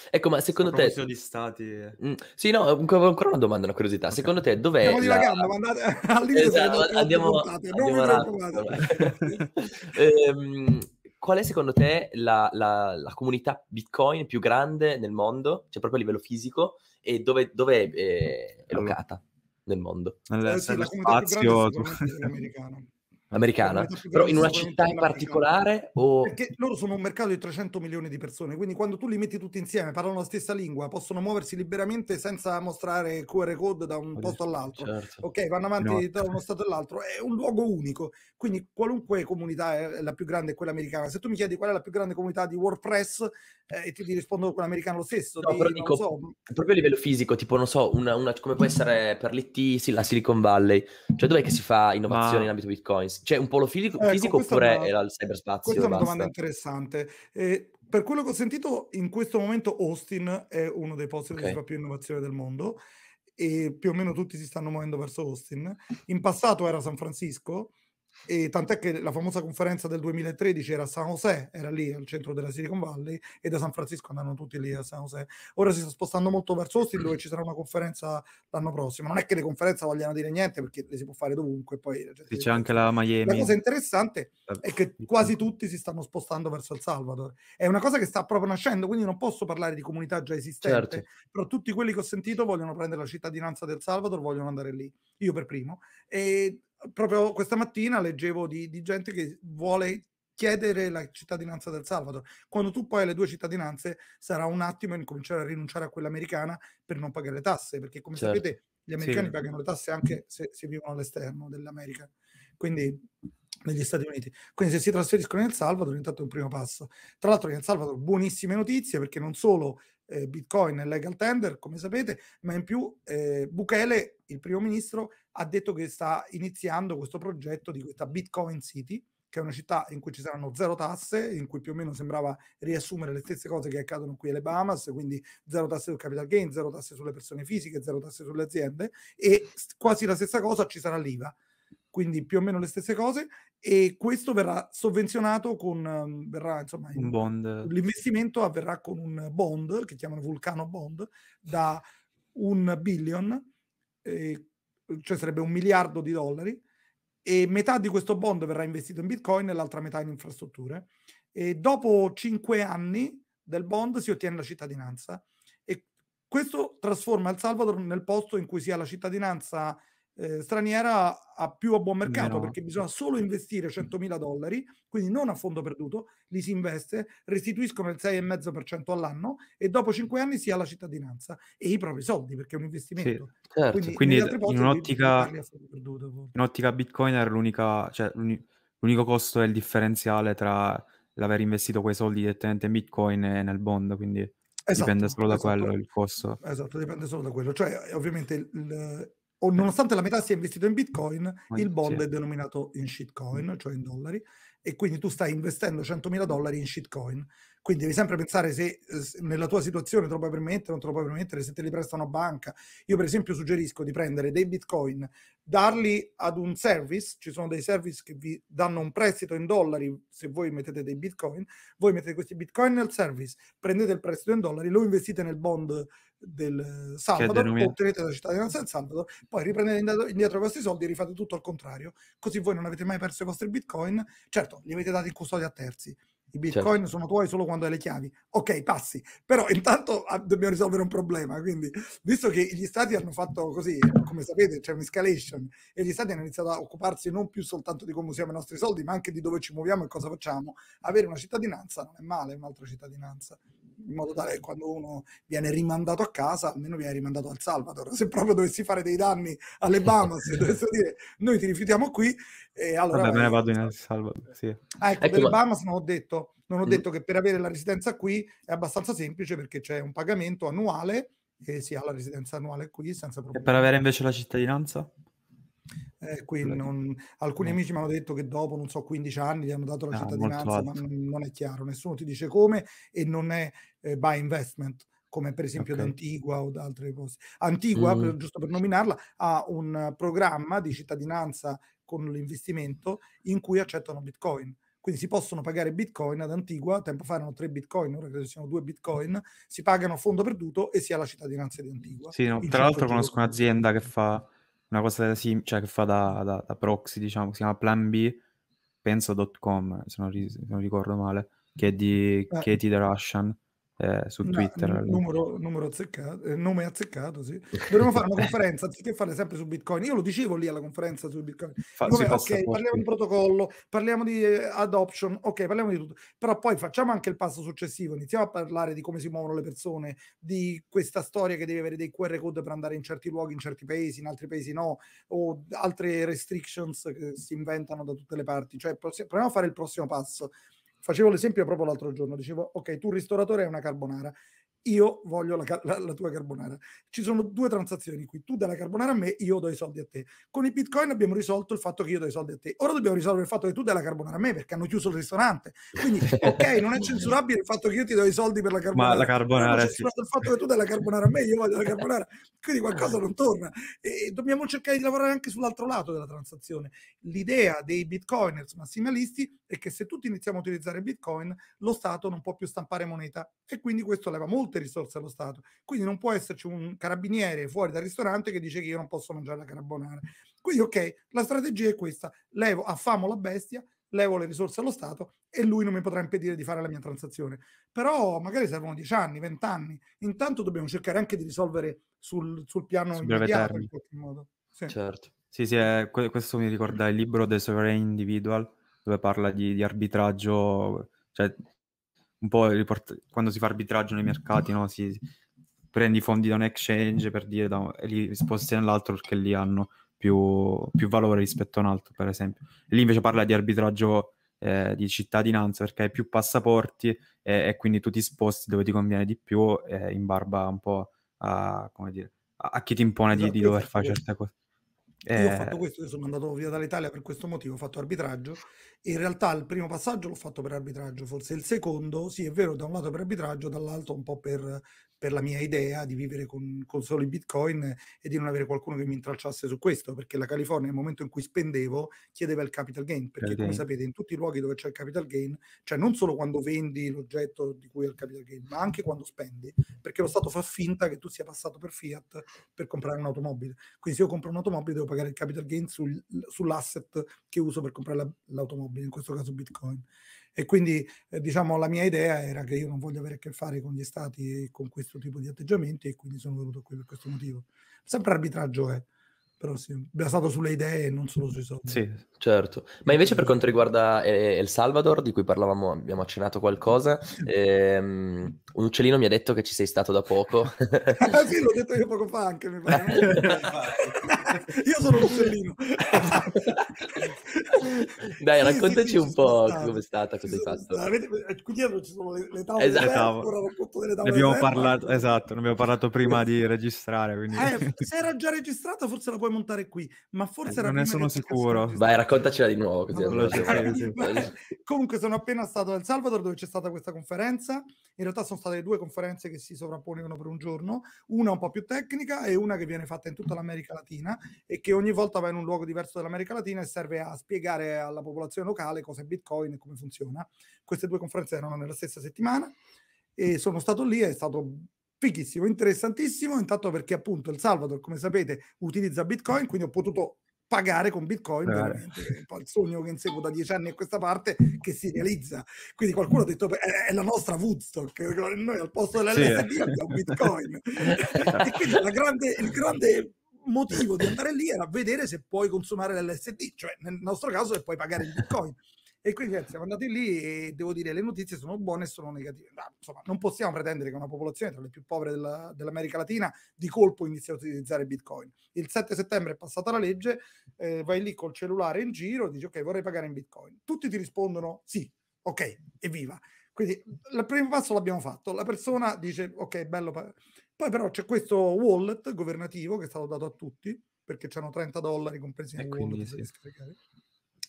Ecco, ma secondo te... di stati... Mm, sì, no, ancora una domanda, una curiosità. Okay. Secondo te dov'è... Stiamo la... dilagando, andate all'inizio. Esatto, andiamo, andiamo rapido. ehm, qual è secondo te la, la, la, comunità Bitcoin più grande nel mondo, cioè proprio a livello fisico, e dove, dove eh, è, è, locata nel mondo? Nel, eh, sì, la comunità spazio... più grande è americana americana, però in una città in particolare o... Perché loro sono un mercato di 300 milioni di persone, quindi quando tu li metti tutti insieme, parlano la stessa lingua, possono muoversi liberamente senza mostrare QR code da un posto all'altro, certo. ok, vanno avanti no. da uno stato all'altro, è un luogo unico, quindi qualunque comunità è la più grande quella americana. Se tu mi chiedi qual è la più grande comunità di WordPress eh, e ti, ti rispondo quella americana lo stesso, no, di, però dico, so... proprio a livello fisico, tipo non so, una, una, come può essere per l'IT, sì, la Silicon Valley, cioè dov'è che si fa innovazione Ma... in ambito Bitcoin? cioè un polo fisico, ecco, fisico oppure una, era il cyberspazio? Questa è una basta. domanda interessante. Eh, per quello che ho sentito, in questo momento Austin è uno dei posti okay. dove si fa più innovazione del mondo e più o meno tutti si stanno muovendo verso Austin. In passato era San Francisco, e tant'è che la famosa conferenza del 2013 era a San José, era lì al centro della Silicon Valley, e da San Francisco andavano tutti lì a San José. Ora si sta spostando molto verso Austin, dove ci sarà una conferenza l'anno prossimo. Non è che le conferenze vogliano dire niente, perché le si può fare dovunque. Poi, cioè, c'è anche la Miami. La cosa interessante è che quasi tutti si stanno spostando verso El Salvador. È una cosa che sta proprio nascendo, quindi non posso parlare di comunità già esistente, certo. però tutti quelli che ho sentito vogliono prendere la cittadinanza del Salvador, vogliono andare lì, io per primo. E proprio questa mattina leggevo di, di, gente che vuole chiedere la cittadinanza del Salvador. Quando tu poi hai le due cittadinanze sarà un attimo incominciare a rinunciare a quella americana per non pagare le tasse, perché come certo. sapete gli americani sì. pagano le tasse anche se, se vivono all'esterno dell'America, quindi negli Stati Uniti. Quindi se si trasferiscono in El Salvador intanto è un primo passo. Tra l'altro in El Salvador buonissime notizie perché non solo eh, Bitcoin è legal tender, come sapete, ma in più eh, Bukele, il primo ministro, ha detto che sta iniziando questo progetto di questa Bitcoin City, che è una città in cui ci saranno zero tasse, in cui più o meno sembrava riassumere le stesse cose che accadono qui alle Bahamas, quindi zero tasse sul capital gain, zero tasse sulle persone fisiche, zero tasse sulle aziende e quasi la stessa cosa ci sarà l'IVA. Quindi più o meno le stesse cose e questo verrà sovvenzionato con um, verrà, insomma, un bond. L'investimento avverrà con un bond che chiamano Vulcano Bond da un billion eh, cioè sarebbe un miliardo di dollari, e metà di questo bond verrà investito in bitcoin e l'altra metà in infrastrutture. E dopo cinque anni del bond si ottiene la cittadinanza e questo trasforma El Salvador nel posto in cui si ha la cittadinanza eh, straniera a più a buon mercato no. perché bisogna solo investire 100.000 mm. dollari, quindi non a fondo perduto, li si investe, restituiscono il 6,5% all'anno e dopo 5 anni si ha la cittadinanza e i propri soldi perché è un investimento. Sì, certo. Quindi, quindi in, un'ottica, perduto, in ottica bitcoiner l'unica, cioè, l'unico costo è il differenziale tra l'aver investito quei soldi direttamente in bitcoin e nel bond, quindi esatto, dipende solo da esatto, quello il costo. Esatto, dipende solo da quello. Cioè ovviamente il, il o, nonostante la metà sia investito in bitcoin, il bond è denominato in shitcoin, mm. cioè in dollari, e quindi tu stai investendo 100.000 dollari in shitcoin. Quindi devi sempre pensare se, eh, se nella tua situazione te lo puoi permettere, non te lo puoi permettere, se te li prestano a banca. Io per esempio suggerisco di prendere dei bitcoin, darli ad un service, ci sono dei service che vi danno un prestito in dollari se voi mettete dei bitcoin, voi mettete questi bitcoin nel service, prendete il prestito in dollari, lo investite nel bond del Salvador, ottenete la cittadinanza del Salvador, poi riprendete indietro, i vostri soldi e rifate tutto al contrario, così voi non avete mai perso i vostri bitcoin, certo li avete dati in custodia a terzi, i bitcoin certo. sono tuoi solo quando hai le chiavi. Ok, passi, però intanto ah, dobbiamo risolvere un problema. Quindi, visto che gli stati hanno fatto così, come sapete, c'è un'escalation e gli stati hanno iniziato a occuparsi non più soltanto di come usiamo i nostri soldi, ma anche di dove ci muoviamo e cosa facciamo, avere una cittadinanza non è male, un'altra cittadinanza in modo tale che quando uno viene rimandato a casa, almeno viene rimandato al Salvador. Se proprio dovessi fare dei danni alle Bahamas, dovessi dire noi ti rifiutiamo qui, e allora... Vabbè, me ne vado in El Salvador, sì. Ah, ecco, ecco delle ma... Bahamas non ho detto, non ho mm. detto che per avere la residenza qui è abbastanza semplice perché c'è un pagamento annuale e si ha la residenza annuale qui senza problemi. E per avere invece la cittadinanza? Eh, non, alcuni eh. amici mi hanno detto che dopo, non so, 15 anni gli hanno dato la no, ah, cittadinanza, ma non, non, è chiaro, nessuno ti dice come e non è eh, by investment come per esempio okay. da Antigua o da altre cose. Antigua, mm. per, giusto per nominarla, ha un programma di cittadinanza con l'investimento in cui accettano Bitcoin. Quindi si possono pagare Bitcoin ad Antigua, tempo fa erano tre Bitcoin, ora credo siano due Bitcoin, si pagano fondo perduto e si ha la cittadinanza di Antigua. Sì, no, tra l'altro conosco un'azienda che fa una cosa sim- cioè, che fa da, da, da, proxy, diciamo, si chiama planb, penso.com, se, se non, ricordo male, che è di eh. Katie the Russian eh, su no, Twitter. Numero, numero azzeccato, eh, nome azzeccato, sì. Dovremmo fare una conferenza, anziché fare sempre su Bitcoin. Io lo dicevo lì alla conferenza su Bitcoin. Fa, Come, ok, parliamo di protocollo, parliamo di eh, adoption, ok, parliamo di tutto. Però poi facciamo anche il passo successivo, iniziamo a parlare di come si muovono le persone, di questa storia che devi avere dei QR code per andare in certi luoghi, in certi paesi, in altri paesi no, o altre restrictions che si inventano da tutte le parti. Cioè, proviamo a fare il prossimo passo facevo l'esempio proprio l'altro giorno, dicevo ok, tu ristoratore hai una carbonara io voglio la, la, la, tua carbonara. Ci sono due transazioni qui, tu dai la carbonara a me, io do i soldi a te. Con i bitcoin abbiamo risolto il fatto che io do i soldi a te. Ora dobbiamo risolvere il fatto che tu dai la carbonara a me perché hanno chiuso il ristorante. Quindi, ok, non è censurabile il fatto che io ti do i soldi per la carbonara. Ma la carbonara... È sì. il fatto che tu dai la carbonara a me, io voglio la carbonara. Quindi qualcosa non torna. E dobbiamo cercare di lavorare anche sull'altro lato della transazione. L'idea dei bitcoiners massimalisti è che se tutti iniziamo a utilizzare bitcoin, lo Stato non può più stampare moneta e quindi questo leva molto tutte risorse allo Stato. Quindi non può esserci un carabiniere fuori dal ristorante che dice che io non posso mangiare la carbonara. Quindi, ok, la strategia è questa: levo, affamo la bestia, levo le risorse allo Stato e lui non mi potrà impedire di fare la mia transazione. Però magari servono dieci anni, vent'anni. Intanto dobbiamo cercare anche di risolvere sul, sul piano sul immediato in qualche modo. Sì. Certo. Sì, sì, è, eh, questo mi ricorda il libro The Sovereign Individual, dove parla di, di arbitraggio, cioè un po' riport- quando si fa arbitraggio nei mercati, no? si, prendi fondi da un exchange per dire da, e li sposti nell'altro perché lì hanno più, più, valore rispetto a un altro, per esempio. E lì invece parla di arbitraggio eh, di cittadinanza perché hai più passaporti e, e, quindi tu ti sposti dove ti conviene di più eh, in barba un po' a, dire, a chi ti impone di, di esatto, dover fare esatto. certe cose. Eh... Io ho eh. fatto questo, io sono andato via dall'Italia per questo motivo, ho fatto arbitraggio in realtà il primo passaggio l'ho fatto per arbitraggio, forse il secondo, sì è vero, da un lato per arbitraggio, dall'altro un po' per per la mia idea di vivere con, con solo i bitcoin e di non avere qualcuno che mi intralciasse su questo, perché la California nel momento in cui spendevo chiedeva il capital gain, perché okay. come sapete in tutti i luoghi dove c'è il capital gain, cioè non solo quando vendi l'oggetto di cui è il capital gain, ma anche quando spendi, perché lo Stato fa finta che tu sia passato per fiat per comprare un'automobile. Quindi se io compro un'automobile devo pagare il capital gain sul, sull'asset che uso per comprare la, l'automobile, in questo caso bitcoin e quindi eh, diciamo la mia idea era che io non voglio avere a che fare con gli stati e con questo tipo di atteggiamenti e quindi sono venuto qui per questo motivo. Sempre arbitraggio è, eh, però sì, basato sulle idee e non solo sui soldi. Sì, certo. Ma invece per quanto riguarda eh, El Salvador, di cui parlavamo, abbiamo accennato qualcosa, ehm, un uccellino mi ha detto che ci sei stato da poco. Ah, sì, l'ho detto io poco fa anche, mi pare. Io sono un l'uccellino. Dai, raccontaci un po' come è stata, cosa hai fatto. Eh, qui dietro ci sono le, le tavole esatto. ne abbiamo parlato, esatto, ne abbiamo parlato prima di registrare. Quindi... Eh, se era già registrata forse la puoi montare qui, ma forse eh, era Non ne sono sicuro. Vai, raccontacela di nuovo. Così allora, allora, sì, beh, comunque sono appena stato a El Salvador dove c'è stata questa conferenza. In realtà sono state due conferenze che si sovrapponevano per un giorno, una un po' più tecnica e una che viene fatta in tutta l'America Latina e che ogni volta va in un luogo diverso dell'America Latina e serve a spiegare alla popolazione locale cosa è Bitcoin e come funziona. Queste due conferenze erano nella stessa settimana e sono stato lì, è stato fighissimo, interessantissimo, intanto perché appunto il Salvador, come sapete, utilizza Bitcoin, quindi ho potuto pagare con Bitcoin, veramente. il sogno che inseguo da dieci anni a questa parte che si realizza. Quindi qualcuno ha detto è la nostra Woodstock, noi al posto dell'LSD sì. Eh. abbiamo Bitcoin. e quindi grande, il grande motivo di andare lì era vedere se puoi consumare l'LSD, cioè nel nostro caso se puoi pagare il bitcoin. E quindi cioè, siamo andati lì e devo dire le notizie sono buone e sono negative. Ma, insomma, non possiamo pretendere che una popolazione tra le più povere della, dell'America Latina di colpo inizi a utilizzare Bitcoin. Il 7 settembre è passata la legge, eh, vai lì col cellulare in giro, dici ok vorrei pagare in Bitcoin. Tutti ti rispondono sì, ok, evviva. Quindi il primo passo l'abbiamo fatto, la persona dice ok bello, poi però c'è questo wallet governativo che è stato dato a tutti, perché c'erano 30 dollari compresi nel wallet sì.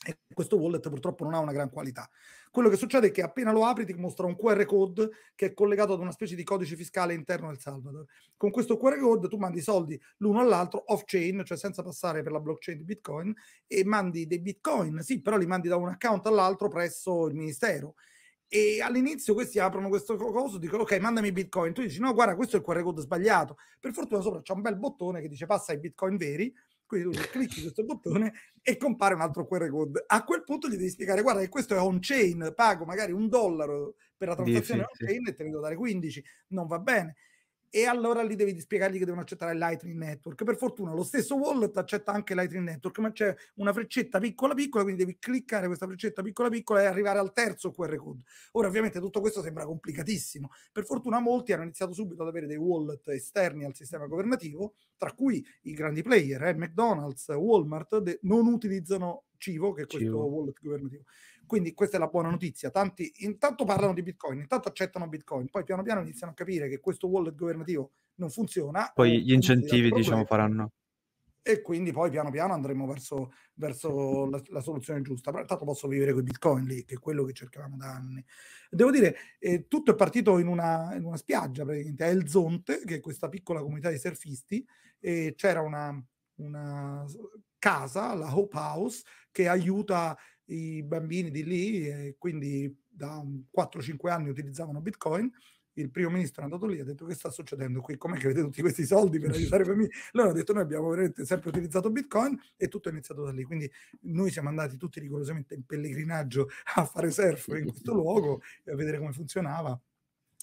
E questo wallet purtroppo non ha una gran qualità. Quello che succede è che appena lo apri ti mostra un QR code che è collegato ad una specie di codice fiscale interno del Salvador. Con questo QR code tu mandi i soldi l'uno all'altro off-chain, cioè senza passare per la blockchain di Bitcoin, e mandi dei Bitcoin, sì, però li mandi da un account all'altro presso il ministero e all'inizio questi aprono questo coso, dicono ok, mandami bitcoin. Tu dici no, guarda, questo è il QR code sbagliato. Per fortuna sopra c'è un bel bottone che dice passa ai bitcoin veri, quindi tu clicchi questo bottone e compare un altro QR code. A quel punto gli devi spiegare guarda che questo è on-chain, pago magari un dollaro per la transazione on-chain e te ne devo dare 15, non va bene e allora lì devi spiegargli che devono accettare Lightning Network. Per fortuna lo stesso wallet accetta anche Lightning Network, ma c'è una freccetta piccola piccola, quindi devi cliccare questa freccetta piccola piccola e arrivare al terzo QR code. Ora ovviamente tutto questo sembra complicatissimo, per fortuna molti hanno iniziato subito ad avere dei wallet esterni al sistema governativo, tra cui i grandi player, eh, McDonald's, Walmart, de- non utilizzano Civo, che è questo Civo. wallet governativo. Quindi questa è la buona notizia. Tanti intanto parlano di Bitcoin, intanto accettano Bitcoin, poi piano piano iniziano a capire che questo wallet governativo non funziona. Poi gli incentivi, diciamo, faranno. E quindi poi piano piano andremo verso, verso la, la, soluzione giusta. Però intanto posso vivere con Bitcoin lì, che è quello che cercavamo da anni. Devo dire, eh, tutto è partito in una, in una, spiaggia, praticamente a El Zonte, che è questa piccola comunità di surfisti, e c'era una, una casa, la Hope House, che aiuta i bambini di lì, eh, quindi da 4-5 anni utilizzavano Bitcoin. Il primo ministro è andato lì e ha detto che sta succedendo qui, Come che avete tutti questi soldi per aiutare i bambini? Loro hanno detto noi abbiamo sempre utilizzato Bitcoin e tutto è iniziato da lì, quindi noi siamo andati tutti rigorosamente in pellegrinaggio a fare surf in questo luogo e a vedere come funzionava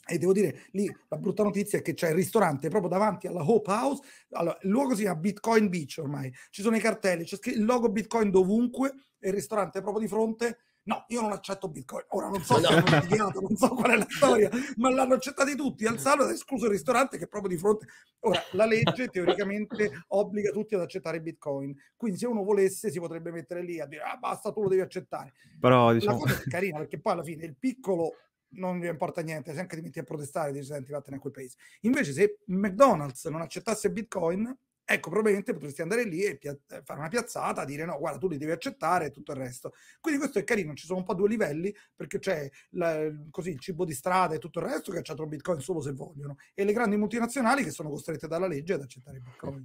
e devo dire, lì la brutta notizia è che c'è il ristorante proprio davanti alla Hope House. Allora, il luogo si chiama Bitcoin Beach ormai. Ci sono i cartelli, c'è il logo Bitcoin dovunque e il ristorante è proprio di fronte. No, io non accetto Bitcoin. Ora non so se hanno litigato, non so qual è la storia, ma l'hanno accettati tutti, al salvo escluso il ristorante che è proprio di fronte. Ora, la legge teoricamente obbliga tutti ad accettare Bitcoin. Quindi se uno volesse si potrebbe mettere lì a dire "Ah, basta, tu lo devi accettare". Però diciamo la cosa è carina perché poi alla fine il piccolo non gli importa niente, se anche ti metti a protestare, dici senti, vattene a quel paese. Invece se McDonald's non accettasse Bitcoin, ecco, probabilmente potresti andare lì e pia- eh, fare una piazzata, dire no, guarda, tu li devi accettare e tutto il resto. Quindi questo è carino, ci sono un po' due livelli, perché c'è la, così il cibo di strada e tutto il resto che accettano Bitcoin solo se vogliono, e le grandi multinazionali che sono costrette dalla legge ad accettare Bitcoin.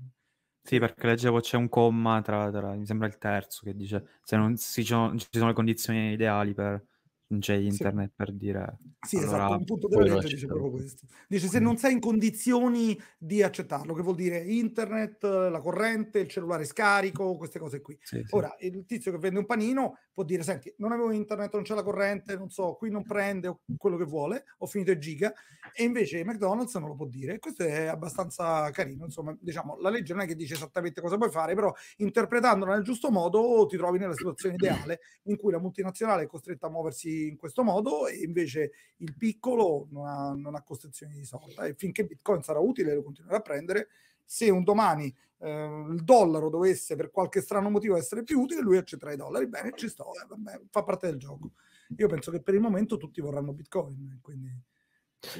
Sì, perché leggevo c'è un comma tra, tra mi sembra il terzo, che dice se non ci sono, ci sono le condizioni ideali per c'è internet sì. per dire... Sì, esatto, allora, esatto, un punto della legge dice proprio questo. Dice se mm. non sei in condizioni di accettarlo, che vuol dire internet, la corrente, il cellulare scarico, queste cose qui. Sì, Ora, il tizio che vende un panino può dire, senti, non avevo internet, non c'è la corrente, non so, qui non prende quello che vuole, ho finito il giga, e invece McDonald's non lo può dire. Questo è abbastanza carino, insomma, diciamo, la legge non è che dice esattamente cosa puoi fare, però interpretandola nel giusto modo ti trovi nella situazione ideale in cui la multinazionale è costretta a muoversi in questo modo e invece il piccolo non ha, non ha costrizioni di sorta. E finché Bitcoin sarà utile lo continuerà a prendere, se un domani eh, il dollaro dovesse per qualche strano motivo essere più utile, lui accetterà i dollari. Bene, ci sto, eh, vabbè, fa parte del gioco. Io penso che per il momento tutti vorranno Bitcoin, quindi...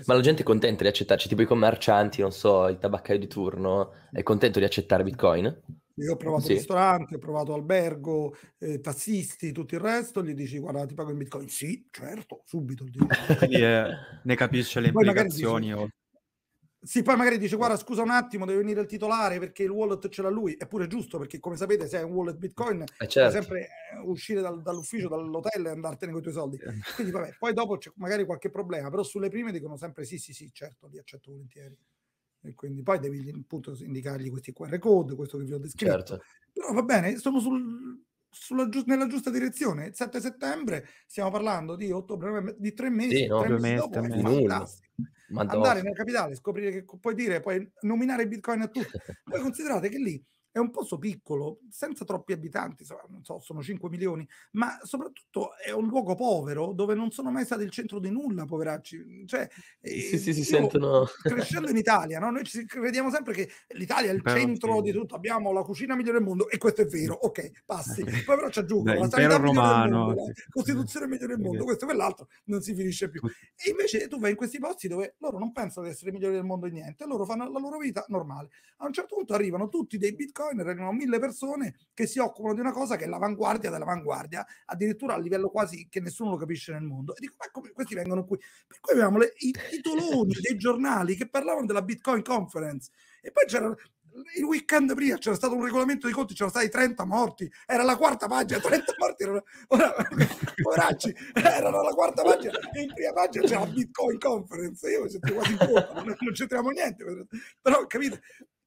Ma la gente è contenta di accettarci, tipo i commercianti, non so, il tabaccaio di turno, è contento di accettare Bitcoin? Io ho provato sì. ristorante, ho provato albergo, eh, tassisti, tutto il resto, gli dici guarda ti pago in bitcoin, sì, certo, subito. Quindi eh, ne capisce le implicazioni. Dici, sì, poi magari dice, guarda, scusa un attimo, deve venire il titolare perché il wallet ce l'ha lui. È giusto perché, come sapete, se hai un wallet Bitcoin, eh certo. sempre eh, uscire dal, dall'ufficio, dall'hotel e andartene con i tuoi soldi. Quindi, vabbè, poi dopo c'è magari qualche problema, però sulle prime dicono sempre sì, sì, sì, certo, li accetto volentieri. E quindi poi devi appunto indicargli questi QR code, questo che vi ho descritto. Certo. Però va bene, sono sul, sulla, nella giusta direzione. Il 7 settembre stiamo parlando di ottobre, di tre mesi, sì, no, tre mesi dopo, è fantastico. Madonna. andare nella capitale, scoprire che puoi dire, puoi nominare Bitcoin a tutti. Voi considerate che lì è un posto piccolo, senza troppi abitanti, non so, sono 5 milioni, ma soprattutto è un luogo povero dove non sono mai stati il centro di nulla, poveracci. Cioè, sì, eh, sì, si sentono... Crescendo in Italia, no? noi ci crediamo sempre che l'Italia è il però centro sì. di tutto, abbiamo la cucina migliore del mondo e questo è vero, ok, passi. Poi però ci aggiungono la sanità romano, del mondo, la Costituzione migliore del mondo, questo e quell'altro, non si finisce più. E invece tu vai in questi posti dove loro non pensano di essere migliori del mondo in niente, loro fanno la loro vita normale. A un certo punto arrivano tutti dei bitcoin Bitcoin erano mille persone che si occupano di una cosa che è l'avanguardia dell'avanguardia, addirittura a livello quasi che nessuno lo capisce nel mondo. E dico, ma come questi vengono qui? Per cui avevamo le, i titoloni dei giornali che parlavano della Bitcoin Conference. E poi c'era il weekend prima c'era stato un regolamento di conti, c'erano stati 30 morti, era la quarta pagina, 30 morti, erano, ora, poracci, erano la quarta pagina, e in prima pagina c'era la Bitcoin Conference, io mi sento quasi in non, non c'entriamo niente, però capite,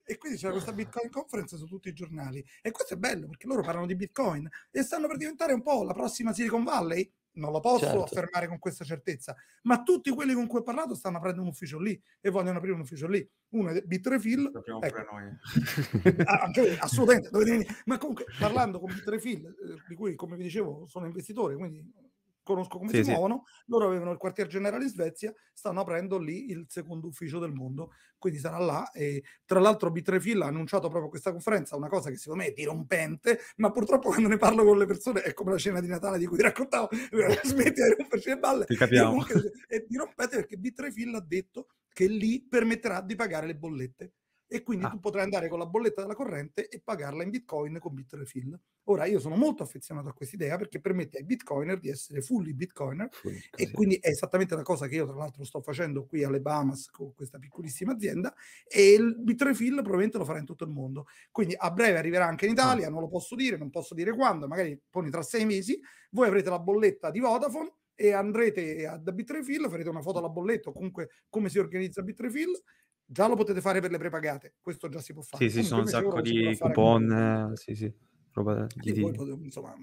e quindi c'era questa Bitcoin conference su tutti i giornali. E questo è bello perché loro parlano di Bitcoin e stanno per diventare un po' la prossima Silicon Valley. Non lo posso certo. affermare con questa certezza, ma tutti quelli con cui ho parlato stanno aprendo un ufficio lì e vogliono aprire un ufficio lì. Uno è Bitrefill. Sappiamo ecco. noi. ah, cioè, assolutamente. Ma comunque, parlando con Bitrefill, eh, di cui, come vi dicevo, sono investitore, quindi conosco come sì, si sì. muovono, loro avevano il quartier generale in Svezia, stanno aprendo lì il secondo ufficio del mondo, quindi sarà là. E, tra l'altro B3Phil ha annunciato proprio questa conferenza, una cosa che secondo me è dirompente, ma purtroppo quando ne parlo con le persone è come la cena di Natale di cui raccontavo, smetti di romperci le balle. Ti È dirompente perché B3Phil ha detto che lì permetterà di pagare le bollette e quindi ah. tu potrai andare con la bolletta della corrente e pagarla in bitcoin con Bitrefill. Ora io sono molto affezionato a questa idea perché permette ai bitcoiner di essere fully bitcoiner Fully, e quindi è esattamente la cosa che io tra l'altro sto facendo qui alle Bahamas con questa piccolissima azienda e il Bitrefill probabilmente lo farà in tutto il mondo. Quindi a breve arriverà anche in Italia, ah. non lo posso dire, non posso dire quando, magari poni tra sei mesi, voi avrete la bolletta di Vodafone e andrete ad Bitrefill, farete una foto alla bolletta o comunque come si organizza Bitrefill Già lo potete fare per le prepagate, questo già si può fare. Sì, sì, sono un sacco di coupon, con... sì, sì. di... Sì, potete, insomma,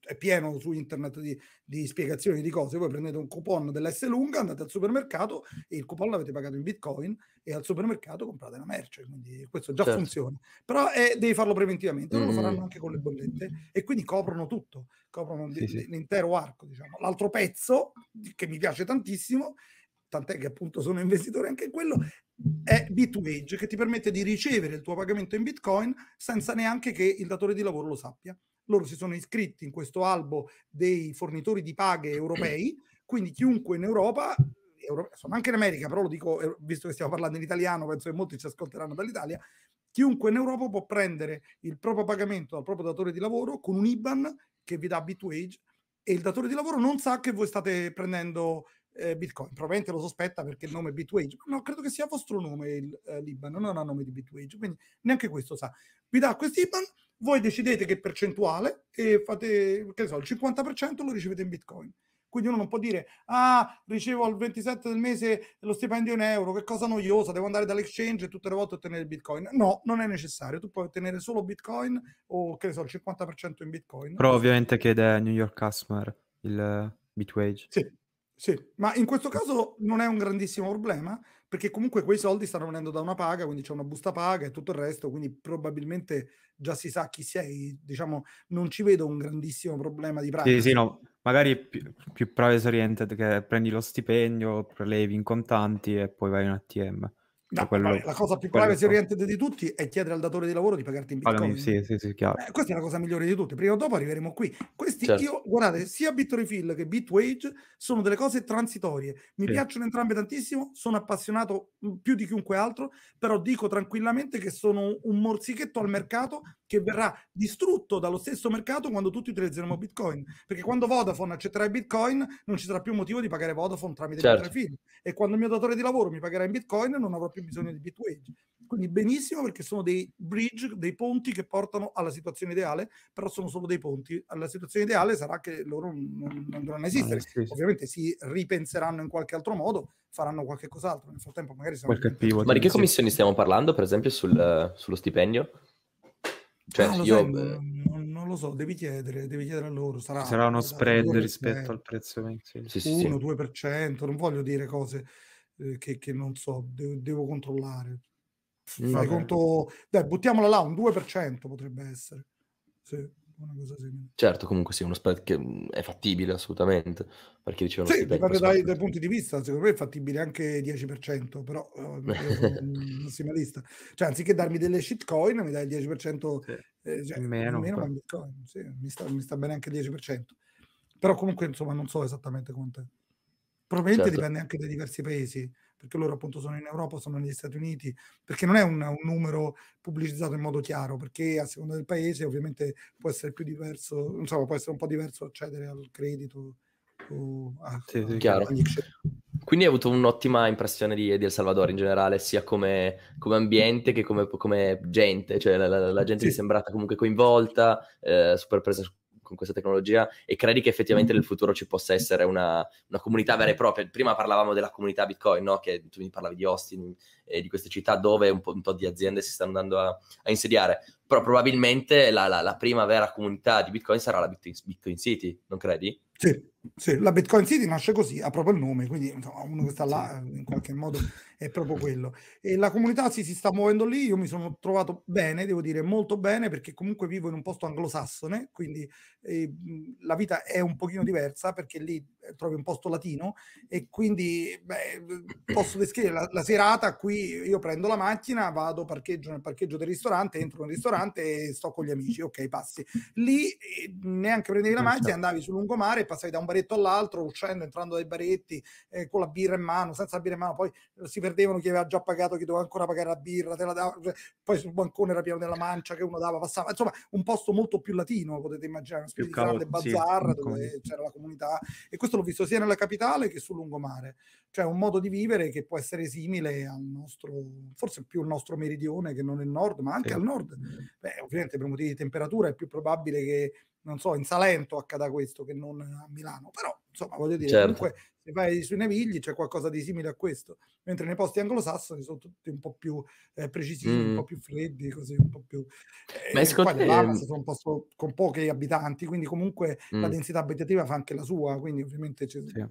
è pieno su internet di, di, spiegazioni di cose. Voi prendete un coupon dell'S lunga, andate al supermercato e il coupon l'avete pagato in bitcoin e al supermercato comprate la merce. Quindi questo già certo. funziona. Però è, eh, devi farlo preventivamente, mm. lo faranno mm. anche con le bollette e quindi coprono tutto, coprono sì, di, sì. l'intero arco. Diciamo. L'altro pezzo che mi piace tantissimo tant'è che appunto sono investitore anche in quello, è Bitwage che ti permette di ricevere il tuo pagamento in Bitcoin senza neanche che il datore di lavoro lo sappia. Loro si sono iscritti in questo albo dei fornitori di paghe europei, quindi chiunque in Europa, Euro, anche in America, però lo dico eh, visto che stiamo parlando in italiano, penso che molti ci ascolteranno dall'Italia, chiunque in Europa può prendere il proprio pagamento dal proprio datore di lavoro con un IBAN che vi dà Bitwage e il datore di lavoro non sa che voi state prendendo eh, Bitcoin. Probabilmente lo sospetta perché il nome è Bitwage. No, credo che sia vostro nome il eh, Libano, non ha nome di Bitwage, quindi neanche questo sa. Vi dà questo IBAN, voi decidete che percentuale e fate, che ne so, il 50% lo ricevete in Bitcoin. Quindi uno non può dire, ah, ricevo il 27 del mese lo stipendio in euro, che cosa noiosa, devo andare dall'exchange e tutte le volte ottenere il Bitcoin. No, non è necessario, tu puoi ottenere solo Bitcoin o, che ne so, il 50% in Bitcoin. Però ovviamente chiede a New York Customer il b 2 Sì, sì, ma in questo caso non è un grandissimo problema perché comunque quei soldi stanno venendo da una paga, quindi c'è una busta paga e tutto il resto, quindi probabilmente già si sa chi sei, diciamo, non ci vedo un grandissimo problema di privacy. Sì, sì, no, magari più, più privacy oriented che prendi lo stipendio, prelevi in contanti e poi vai in ATM. No, quello, la cosa più grave e orientante di tutti è chiedere al datore di lavoro di pagarti in bitcoin. Allora, sì, sì, sì, eh, questa è la cosa migliore di tutte. Prima o dopo arriveremo qui. Questi, certo. io, guardate, sia BitRefill che BitWage sono delle cose transitorie. Mi piacciono entrambe tantissimo, sono appassionato mm, più di chiunque altro, però dico tranquillamente che sono un morsichetto al mercato che verrà distrutto dallo stesso mercato quando tutti utilizzeremo bitcoin. Perché quando Vodafone accetterà i bitcoin non ci sarà più motivo di pagare Vodafone tramite certo. BitRefill. E quando il mio datore di lavoro mi pagherà in bitcoin non avrò più bisogno di bitwage. Quindi benissimo perché sono dei bridge, dei ponti che portano alla situazione ideale, però sono solo dei ponti. Alla situazione ideale sarà che loro non, non dovranno esistere. No, eh, Ovviamente si ripenseranno in qualche altro modo, faranno qualche cos'altro. Nel frattempo magari siamo... Qualche pivot. Ma di che commissioni stiamo parlando, per esempio, sul, uh, sullo stipendio? Cioè, ah, io... Sai, non, non, lo so, devi chiedere, devi chiedere a loro. Sarà, sarà uno esatto, spread rispetto al prezzo. Sì, sì, 1-2%, sì. non voglio dire cose eh, che, che, non so, de- devo controllare. Mm, Fai conto, dai, buttiamola là, un 2% potrebbe essere. Sì, una cosa simile. Certo, comunque sì, uno spread che mm, è fattibile assolutamente, perché dicevano... Sì, dipende dai, dai punti di vista, secondo me è fattibile anche 10%, però eh, un massimalista. Cioè, anziché darmi delle shitcoin, mi dai il 10%, sì. eh, cioè, meno, meno bitcoin, sì, mi, sta, mi sta bene anche il 10%. Però comunque, insomma, non so esattamente quanto è. Probabilmente certo. dipende anche dai diversi paesi, perché loro appunto sono in Europa, sono negli Stati Uniti, perché non è un, un numero pubblicizzato in modo chiaro, perché a seconda del paese ovviamente può essere più diverso, insomma può essere un po' diverso accedere al credito. O a, sì, sì, chiaro. Quindi hai avuto un'ottima impressione di, di, El Salvador in generale, sia come, come ambiente che come, come, gente, cioè la, la, la gente sì. è sembrata comunque coinvolta, eh, super presa con questa tecnologia e credi che effettivamente nel mhm. futuro ci possa essere una, una comunità vera e propria? Prima parlavamo della comunità Bitcoin, no? che tu mi parlavi di Austin e di queste città dove un po', un po di aziende si stanno andando a, a insediare, però probabilmente la, la, la, prima vera comunità di Bitcoin sarà la Bitcoin, Bitcoin City, non credi? Sì, sì, la Bitcoin City nasce così, ha proprio il nome, quindi insomma, uno che sta là eh, in qualche modo è proprio quello. E la comunità sì, si sta muovendo lì, io mi sono trovato bene, devo dire molto bene, perché comunque vivo in un posto anglosassone, quindi eh, la vita è un pochino diversa perché lì eh, trovi un posto latino e quindi beh, posso descrivere la, la, serata qui, io prendo la macchina, vado, parcheggio nel parcheggio del ristorante, entro nel ristorante e sto con gli amici, ok, passi. Lì eh, neanche prendevi la macchina, andavi sul lungomare e passavi da un bar baretto all'altro, uscendo, entrando dai baretti, eh, con la birra in mano, senza la birra in mano, poi eh, si perdevano chi aveva già pagato, chi doveva ancora pagare la birra, te la dava, cioè, poi sul bancone era pieno della mancia che uno dava, passava, insomma un posto molto più latino, potete immaginare, una specie più di grande bazar sì, dove c'era la comunità e questo l'ho visto sia nella capitale che sul lungomare, cioè un modo di vivere che può essere simile al nostro, forse più il nostro meridione che non il nord, ma anche sì. al nord. Beh, ovviamente per motivi di temperatura è più probabile che non so, in Salento accada questo che non a Milano, però insomma voglio dire, certo. comunque se vai sui Navigli c'è qualcosa di simile a questo, mentre nei posti anglosassoni sono tutti un po' più eh, precisi, mm. un po' più freddi, così un po' più... Eh, Ma secondo te... Ehm sono un posto con pochi abitanti, quindi comunque mm. la densità abitativa fa anche la sua, quindi ovviamente c'è... Sì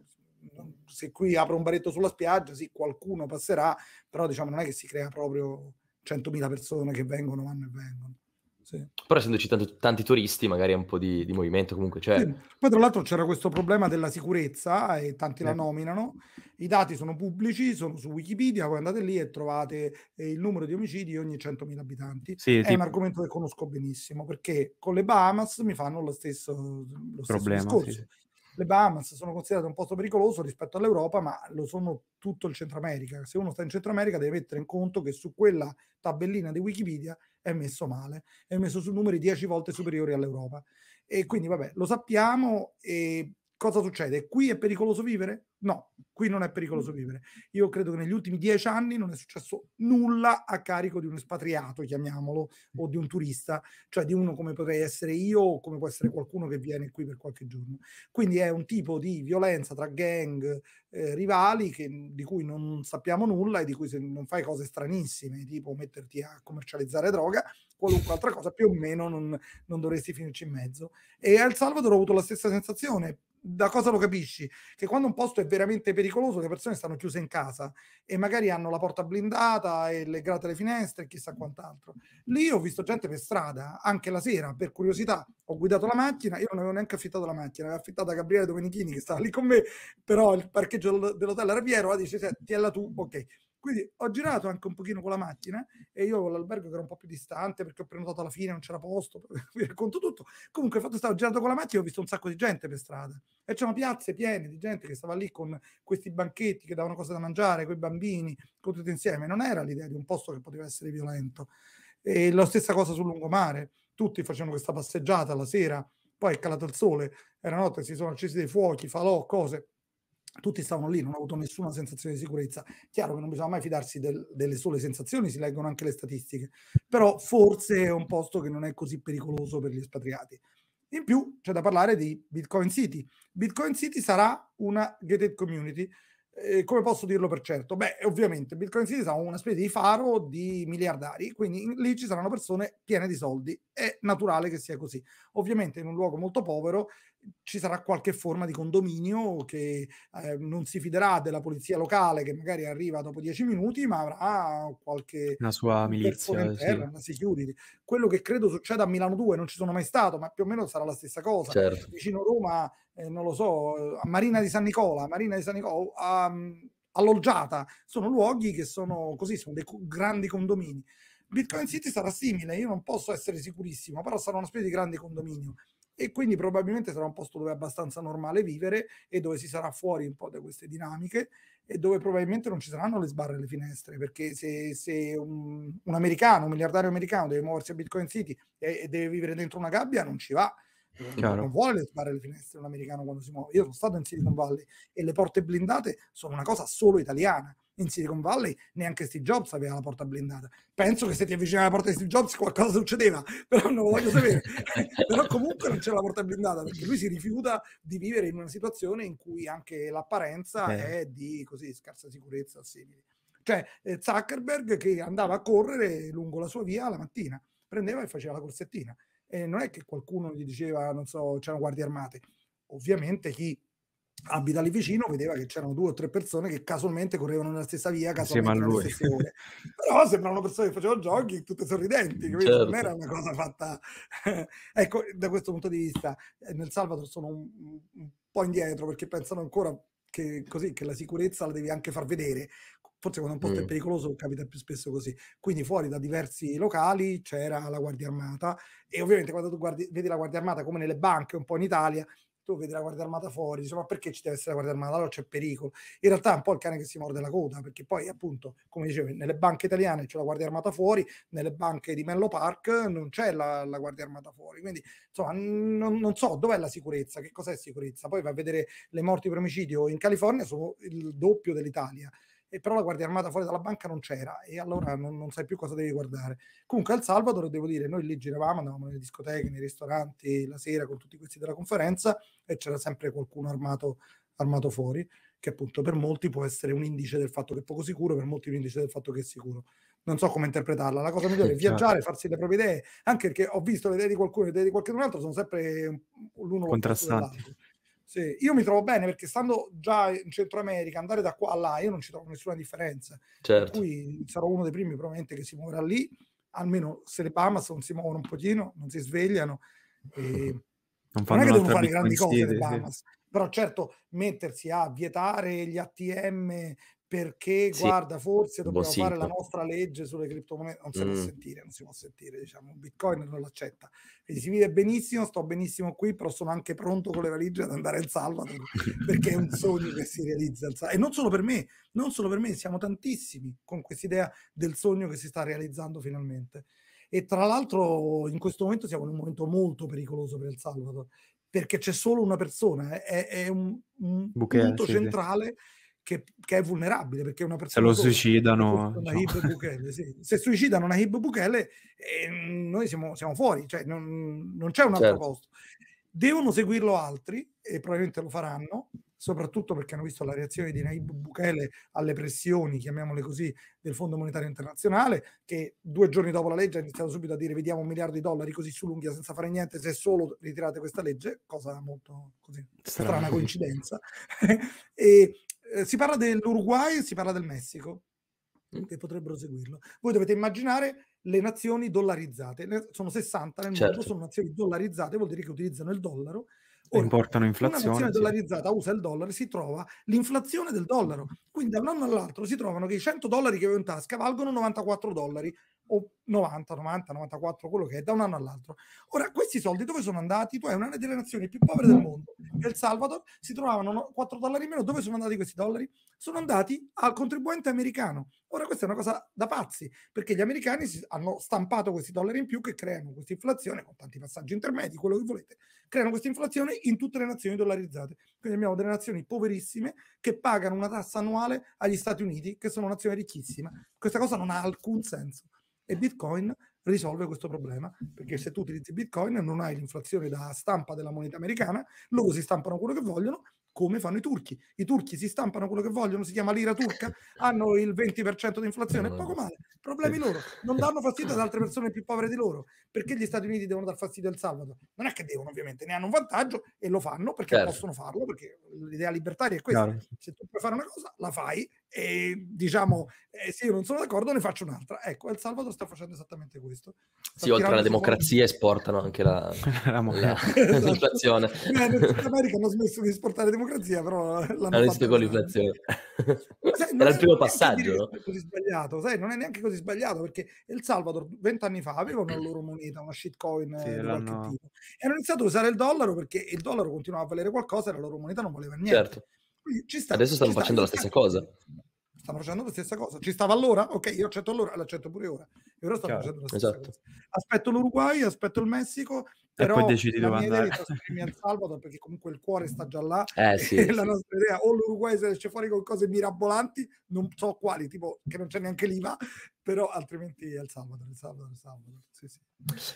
se qui apro un baretto sulla spiaggia, sì, qualcuno passerà, però diciamo non è che si crea proprio 100.000 persone che vengono, vanno e vengono. Sì. Però essendoci tanti, tanti, turisti, magari un po' di, di movimento comunque c'è. Cioè sì. Poi tra l'altro c'era questo problema della sicurezza e tanti sì. la nominano. I dati sono pubblici, sono su Wikipedia, voi andate lì e trovate eh, il numero di omicidi ogni 100.000 abitanti. Sì, è tipo... un argomento che conosco benissimo perché con le Bahamas mi fanno lo stesso, lo stesso problema, discorso le Bahamas sono considerate un posto pericoloso rispetto all'Europa, ma lo sono tutto il Centro America. Se uno sta in Centro America deve mettere in conto che su quella tabellina di Wikipedia è messo male, è messo su numeri 10 volte superiori all'Europa. E quindi, vabbè, lo sappiamo e cosa succede? Qui è pericoloso vivere? No, qui non è pericoloso mm. vivere. Io credo che negli ultimi dieci anni non è successo nulla a carico di un espatriato, chiamiamolo, mm. o di un turista, cioè di uno come potrei essere io o come può essere qualcuno che viene qui per qualche giorno. Quindi è un tipo di violenza tra gang, eh, rivali, che, di cui non sappiamo nulla e di cui se non fai cose stranissime, tipo metterti a commercializzare droga, qualunque altra cosa più o meno non, non dovresti finirci in mezzo. E al Salvador ho avuto la stessa sensazione da cosa lo capisci? Che quando un posto è veramente pericoloso le persone stanno chiuse in casa e magari hanno la porta blindata e le grate alle finestre e chissà quant'altro. Lì ho visto gente per strada, anche la sera, per curiosità, ho guidato la macchina, io non avevo neanche affittato la macchina, l'avevo affittata a Gabriele Domenichini che stava lì con me, però il parcheggio dell'hotel era Piero, la dice, senti, tu, ok. Quindi ho girato anche un pochino con la macchina e io con l'albergo che era un po' più distante perché ho prenotato alla fine, non c'era posto, vi racconto tutto. Comunque il fatto stavo girando con la macchina e ho visto un sacco di gente per strada e c'erano piazze piene di gente che stava lì con questi banchetti che davano cose da mangiare, con i bambini, con tutti insieme. Non era l'idea di un posto che poteva essere violento. E la stessa cosa sul lungomare, tutti facevano questa passeggiata la sera, poi è calato il sole, era notte, si sono accesi dei fuochi, falò, cose tutti stavano lì, non ho avuto nessuna sensazione di sicurezza. Chiaro che non bisogna mai fidarsi del, delle sole sensazioni, si leggono anche le statistiche, però forse è un posto che non è così pericoloso per gli espatriati. In più c'è da parlare di Bitcoin City. Bitcoin City sarà una gated community. Eh, come posso dirlo per certo? Beh, ovviamente Bitcoin City sarà una specie di faro di miliardari, quindi lì ci saranno persone piene di soldi. È naturale che sia così. Ovviamente in un luogo molto povero ci sarà qualche forma di condominio che eh, non si fiderà della polizia locale che magari arriva dopo dieci minuti, ma avrà qualche una sua milizia interna, sì. una security. Quello che credo succeda a Milano 2, non ci sono mai stato, ma più o meno sarà la stessa cosa. Certo. Vicino Roma, eh, non lo so, a Marina di San Nicola, Marina di San Nicola, a, mm, a Loggiata, sono luoghi che sono così, sono dei grandi condomini. Bitcoin City sarà simile, io non posso essere sicurissimo, però sarà una specie di grande condominio e quindi probabilmente sarà un posto dove è abbastanza normale vivere e dove si sarà fuori un po' da queste dinamiche e dove probabilmente non ci saranno le sbarre alle finestre, perché se, se un, un, americano, un miliardario americano deve muoversi a Bitcoin City e, e deve vivere dentro una gabbia, non ci va. Chiaro. Non vuole le sbarre alle finestre un americano quando si muove. Io sono stato in Silicon Valley e le porte blindate sono una cosa solo italiana in Silicon Valley neanche Steve Jobs aveva la porta blindata. Penso che se ti avvicinavi alla porta di Steve Jobs qualcosa succedeva, però non lo voglio sapere. però comunque non c'è la porta blindata perché lui si rifiuta di vivere in una situazione in cui anche l'apparenza Beh. è di così scarsa sicurezza o simili. Cioè eh, Zuckerberg che andava a correre lungo la sua via la mattina, prendeva e faceva la corsettina. E non è che qualcuno gli diceva, non so, c'erano guardie armate. Ovviamente chi abita lì vicino, vedeva che c'erano due o tre persone che casualmente correvano nella stessa via, casualmente nelle stesse ore. Però sembravano persone che facevano giochi tutte sorridenti, certo. non era una cosa fatta... ecco, da questo punto di vista, eh, nel Salvador sono un, un po' indietro perché pensano ancora che, così, che la sicurezza la devi anche far vedere. Forse quando un posto mm. è pericoloso capita più spesso così. Quindi fuori da diversi locali c'era la Guardia Armata e ovviamente quando tu guardi, vedi la Guardia Armata come nelle banche, un po' in Italia, tu vedi la guardia armata fuori, dici ma perché ci deve essere la guardia armata? Allora c'è pericolo. In realtà è un po' il cane che si morde la coda, perché poi appunto, come dicevo, nelle banche italiane c'è la guardia armata fuori, nelle banche di Menlo Park non c'è la, la guardia armata fuori. Quindi insomma, non, non, so dov'è la sicurezza, che cos'è sicurezza. Poi va a vedere le morti per omicidio in California sono il doppio dell'Italia e però la Guardia Armata fuori dalla banca non c'era e allora non, non sai più cosa devi guardare. Comunque al Salvador, devo dire, noi lì giravamo, andavamo nelle discoteche, nei ristoranti, la sera con tutti questi della conferenza e c'era sempre qualcuno armato, armato fuori, che appunto per molti può essere un indice del fatto che è poco sicuro, per molti un indice del fatto che è sicuro non so come interpretarla. La cosa migliore è esatto. viaggiare, farsi le proprie idee, anche perché ho visto le idee di qualcuno e le idee di qualcun altro sono sempre l'uno contrastanti. Sì, io mi trovo bene perché stando già in Centro America, andare da qua a là, io non ci trovo nessuna differenza. Certo. Per cui sarò uno dei primi probabilmente che si muoverà lì, almeno se le Bahamas non si muovono un pochino, non si svegliano. E... Non, non è che devono fare grandi cose le Bahamas. Sì. Però certo, mettersi a vietare gli ATM perché sì. guarda, forse dobbiamo Bossito. fare la nostra legge sulle criptomonete, non si mm. può sentire, non si può sentire, diciamo, Bitcoin non l'accetta. Quindi si vede benissimo, sto benissimo qui, però sono anche pronto con le valigie ad andare in Salvador, perché è un sogno che si realizza. E non solo per me, non solo per me, siamo tantissimi con quest'idea del sogno che si sta realizzando finalmente. E tra l'altro in questo momento siamo in un momento molto pericoloso per il Salvador, perché c'è solo una persona, eh, è, è un, un Bucchia, punto sì, centrale. Sì che, che, è vulnerabile perché una persona se lo suicidano cioè. sì. se suicidano una Hib Bukele eh, noi siamo, siamo, fuori cioè non, non c'è un altro certo. posto devono seguirlo altri e probabilmente lo faranno soprattutto perché hanno visto la reazione di Naib Bukele alle pressioni, chiamiamole così, del Fondo Monetario Internazionale, che due giorni dopo la legge ha iniziato subito a dire vediamo un miliardo di dollari così sull'unghia senza fare niente se solo ritirate questa legge, cosa molto così, strana coincidenza. e, eh, si parla dell'Uruguay e si parla del Messico, mm. che potrebbero seguirlo. Voi dovete immaginare le nazioni dollarizzate, sono 60 nel certo. mondo, sono nazioni dollarizzate, vuol dire che utilizzano il dollaro. Ora, importano inflazione. Una nazione sì. dollarizzata usa il dollaro e si trova l'inflazione del dollaro. Quindi da un anno all'altro si trovano che i 100 dollari che avevo in tasca valgono 94 dollari o 90, 90, 94, quello che è, da un anno all'altro. Ora, questi soldi dove sono andati? Tu hai una delle nazioni più povere del mondo, El Salvador, si trovavano 4 dollari in meno. Dove sono andati questi dollari? Sono andati al contribuente americano. Ora, questa è una cosa da pazzi, perché gli americani hanno stampato questi dollari in più che creano questa inflazione, con tanti passaggi intermedi, quello che volete, creano questa inflazione in tutte le nazioni dollarizzate. Quindi abbiamo delle nazioni poverissime che pagano una tassa annuale agli Stati Uniti, che sono una nazione ricchissima. Questa cosa non ha alcun senso e Bitcoin risolve questo problema, perché se tu utilizzi Bitcoin non hai l'inflazione da stampa della moneta americana, loro si stampano quello che vogliono, come fanno i turchi. I turchi si stampano quello che vogliono, si chiama lira turca, hanno il 20% di inflazione, poco male, problemi loro. Non danno fastidio ad altre persone più povere di loro, perché gli Stati Uniti devono dar fastidio al Salvador? Non è che devono, ovviamente, ne hanno un vantaggio e lo fanno perché certo. possono farlo, perché l'idea libertaria è questa. Claro. Se tu puoi fare una cosa, la fai e diciamo eh, sì, io non sono d'accordo, ne faccio un'altra. Ecco, El Salvador sta facendo esattamente questo. Sta sì, oltre alla democrazia fuori... esportano anche la, la, la... Esatto. l'inflazione. In America hanno smesso di esportare democrazia, però l'hanno hanno fatto con l'inflazione. Sai, Era il primo passaggio. No? Così sbagliato, sai, non è neanche così sbagliato perché El Salvador vent'anni fa avevano la loro moneta, una shitcoin sì, eh, di qualche tipo. E hanno iniziato a usare il dollaro perché il dollaro continuava a valere qualcosa e la loro moneta non valeva niente. Certo. Sta, Adesso stanno facendo sta, la stessa cosa. cosa stanno facendo la stessa cosa. Ci stava allora? Ok, io accetto allora, l'accetto pure ora. E ora stanno Chiaro, facendo la stessa esatto. cosa. Aspetto l'Uruguay, aspetto il Messico, però e poi decidi dove andare. trasferirmi al Salvador perché comunque il cuore sta già là. Eh, sì, e sì. la nostra idea o l'Uruguay se esce fuori con cose mirabolanti, non so quali, tipo che non c'è neanche l'IVA, però altrimenti è il Salvador, il Salvador, il Salvador. Sì, sì.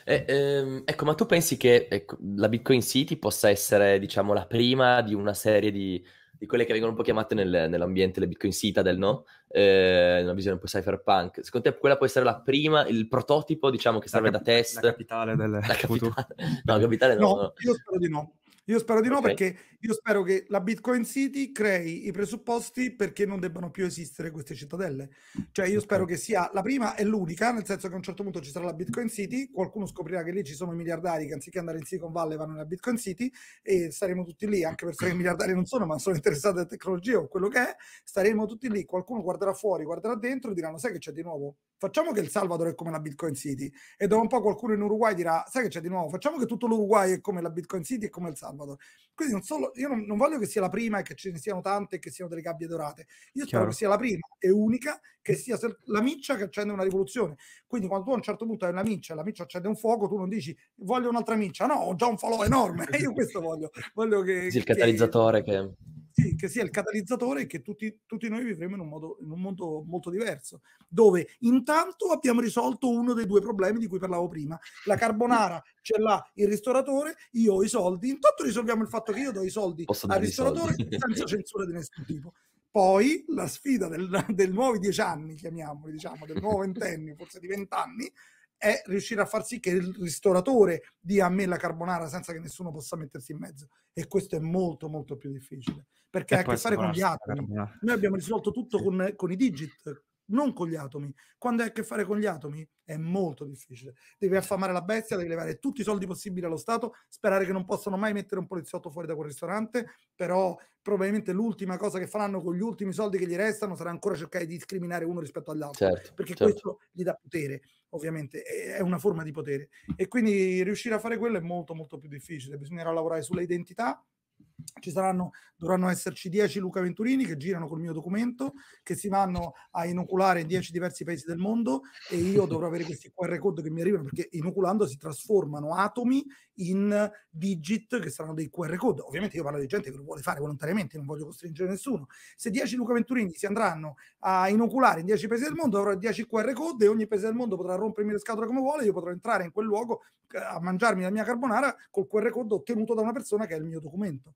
Eh, ehm, ecco, ma tu pensi che ecco, la Bitcoin City possa essere, diciamo, la prima di una serie di di quelle che vengono un po' chiamate nel, nell'ambiente le Bitcoin Citadel, no? Eh, una visione un po' cypherpunk. Secondo te quella può essere la prima, il prototipo, diciamo, che serve cap- da test? La capitale del la capitale. No, capitale no, no. Io spero di no. Io spero di no okay. perché io spero che la Bitcoin City crei i presupposti perché non debbano più esistere queste cittadelle. Cioè io okay. spero che sia la prima e l'unica, nel senso che a un certo punto ci sarà la Bitcoin City, qualcuno scoprirà che lì ci sono i miliardari che anziché andare in Silicon Valley vanno nella Bitcoin City e saremo tutti lì, anche perché i miliardari non sono ma sono interessati alla tecnologia o quello che è, staremo tutti lì, qualcuno guarderà fuori, guarderà dentro e diranno sai che c'è di nuovo? facciamo che il Salvador è come la Bitcoin City e dopo un po' qualcuno in Uruguay dirà sai che c'è di nuovo, facciamo che tutto l'Uruguay è come la Bitcoin City e come il Salvador quindi non solo, io non, non, voglio che sia la prima e che ce ne siano tante e che siano delle gabbie dorate io Chiaro. spero che sia la prima e unica che sia la miccia che accende una rivoluzione quindi quando tu a un certo punto hai una miccia e la miccia accende un fuoco, tu non dici voglio un'altra miccia, no, ho già un falò enorme io questo voglio, voglio che, il che, catalizzatore che sì, che sia il catalizzatore e che tutti, tutti noi vivremo in un, modo, in un mondo molto diverso, dove intanto abbiamo risolto uno dei due problemi di cui parlavo prima. La carbonara ce l'ha il ristoratore, io ho i soldi, intanto risolviamo il fatto che io do i soldi al ristoratore soldi. senza censura di nessun tipo. Poi la sfida del, del nuovi dieci anni, chiamiamoli, diciamo, del nuovo ventennio, forse di vent'anni, è riuscire a far sì che il ristoratore dia a me la carbonara senza che nessuno possa mettersi in mezzo e questo è molto molto più difficile perché eh, ha a che fare con gli atomi noi abbiamo risolto tutto sì. con, con i digit non con gli atomi. Quando hai a che fare con gli atomi è molto difficile. Devi affamare la bestia, devi levare tutti i soldi possibili allo Stato, sperare che non possano mai mettere un poliziotto fuori da quel ristorante, però probabilmente l'ultima cosa che faranno con gli ultimi soldi che gli restano sarà ancora cercare di discriminare uno rispetto all'altro, certo, perché certo. questo gli dà potere, ovviamente, è una forma di potere. E quindi riuscire a fare quello è molto molto più difficile, bisognerà lavorare sulle identità ci saranno, dovranno esserci 10 Luca Venturini che girano col mio documento, che si vanno a inoculare in 10 diversi paesi del mondo e io dovrò avere questi QR code che mi arrivano perché inoculando si trasformano atomi in digit che saranno dei QR code. Ovviamente io parlo di gente che lo vuole fare volontariamente, non voglio costringere nessuno. Se 10 Luca Venturini si andranno a inoculare in 10 paesi del mondo, avrò 10 QR code e ogni paese del mondo potrà rompermi le scatole come vuole, io potrò entrare in quel luogo eh, a mangiarmi la mia carbonara col QR code ottenuto da una persona che è il mio documento.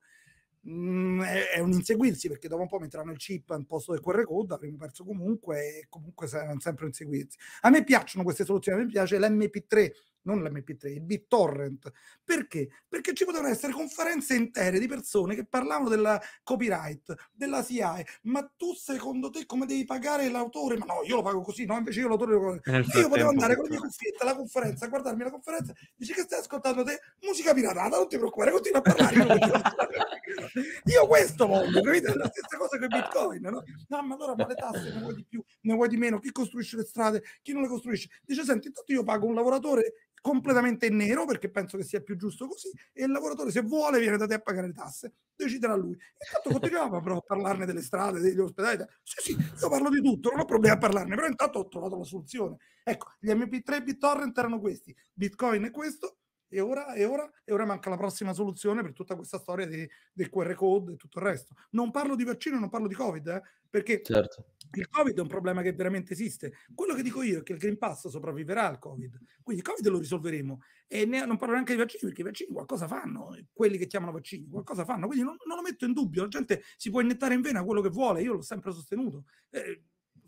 Mm, è, è, un inseguirsi perché dopo un po' metteranno il chip al posto del QR code, avremo perso comunque e comunque saranno sempre inseguirsi. A me piacciono queste soluzioni, a me piace l'MP3 non l'MP3, il BitTorrent. Perché? Perché ci potevano essere conferenze intere di persone che parlavano della copyright, della SIAE, ma tu secondo te come devi pagare l'autore? Ma no, io lo pago così, no, invece io l'autore lo pago Io potevo andare con la mia cuffietta alla conferenza, guardarmi la conferenza, dici che stai ascoltando te, musica piratata, non ti preoccupare, continua a parlare. Io, io questo voglio, capite? È la stessa cosa con Bitcoin, no? No, ma allora ma le tasse ne vuoi di più, ne vuoi di meno, chi costruisce le strade, chi non le costruisce? Dice, senti, intanto io pago un lavoratore completamente in nero perché penso che sia più giusto così e il lavoratore se vuole viene da te a pagare le tasse deciderà lui intanto continuiamo però a parlarne delle strade degli ospedali sì sì io parlo di tutto non ho problemi a parlarne però intanto ho trovato la soluzione ecco gli mp3 bittorrent erano questi bitcoin è questo e ora, e, ora, e ora manca la prossima soluzione per tutta questa storia del QR code e tutto il resto. Non parlo di vaccino, non parlo di Covid, eh, perché certo il Covid è un problema che veramente esiste. Quello che dico io è che il Green Pass sopravviverà al Covid, quindi il Covid lo risolveremo. E ne, non parlo neanche di vaccini, perché i vaccini qualcosa fanno, quelli che chiamano vaccini qualcosa fanno, quindi non, non lo metto in dubbio, la gente si può iniettare in vena quello che vuole, io l'ho sempre sostenuto. Eh,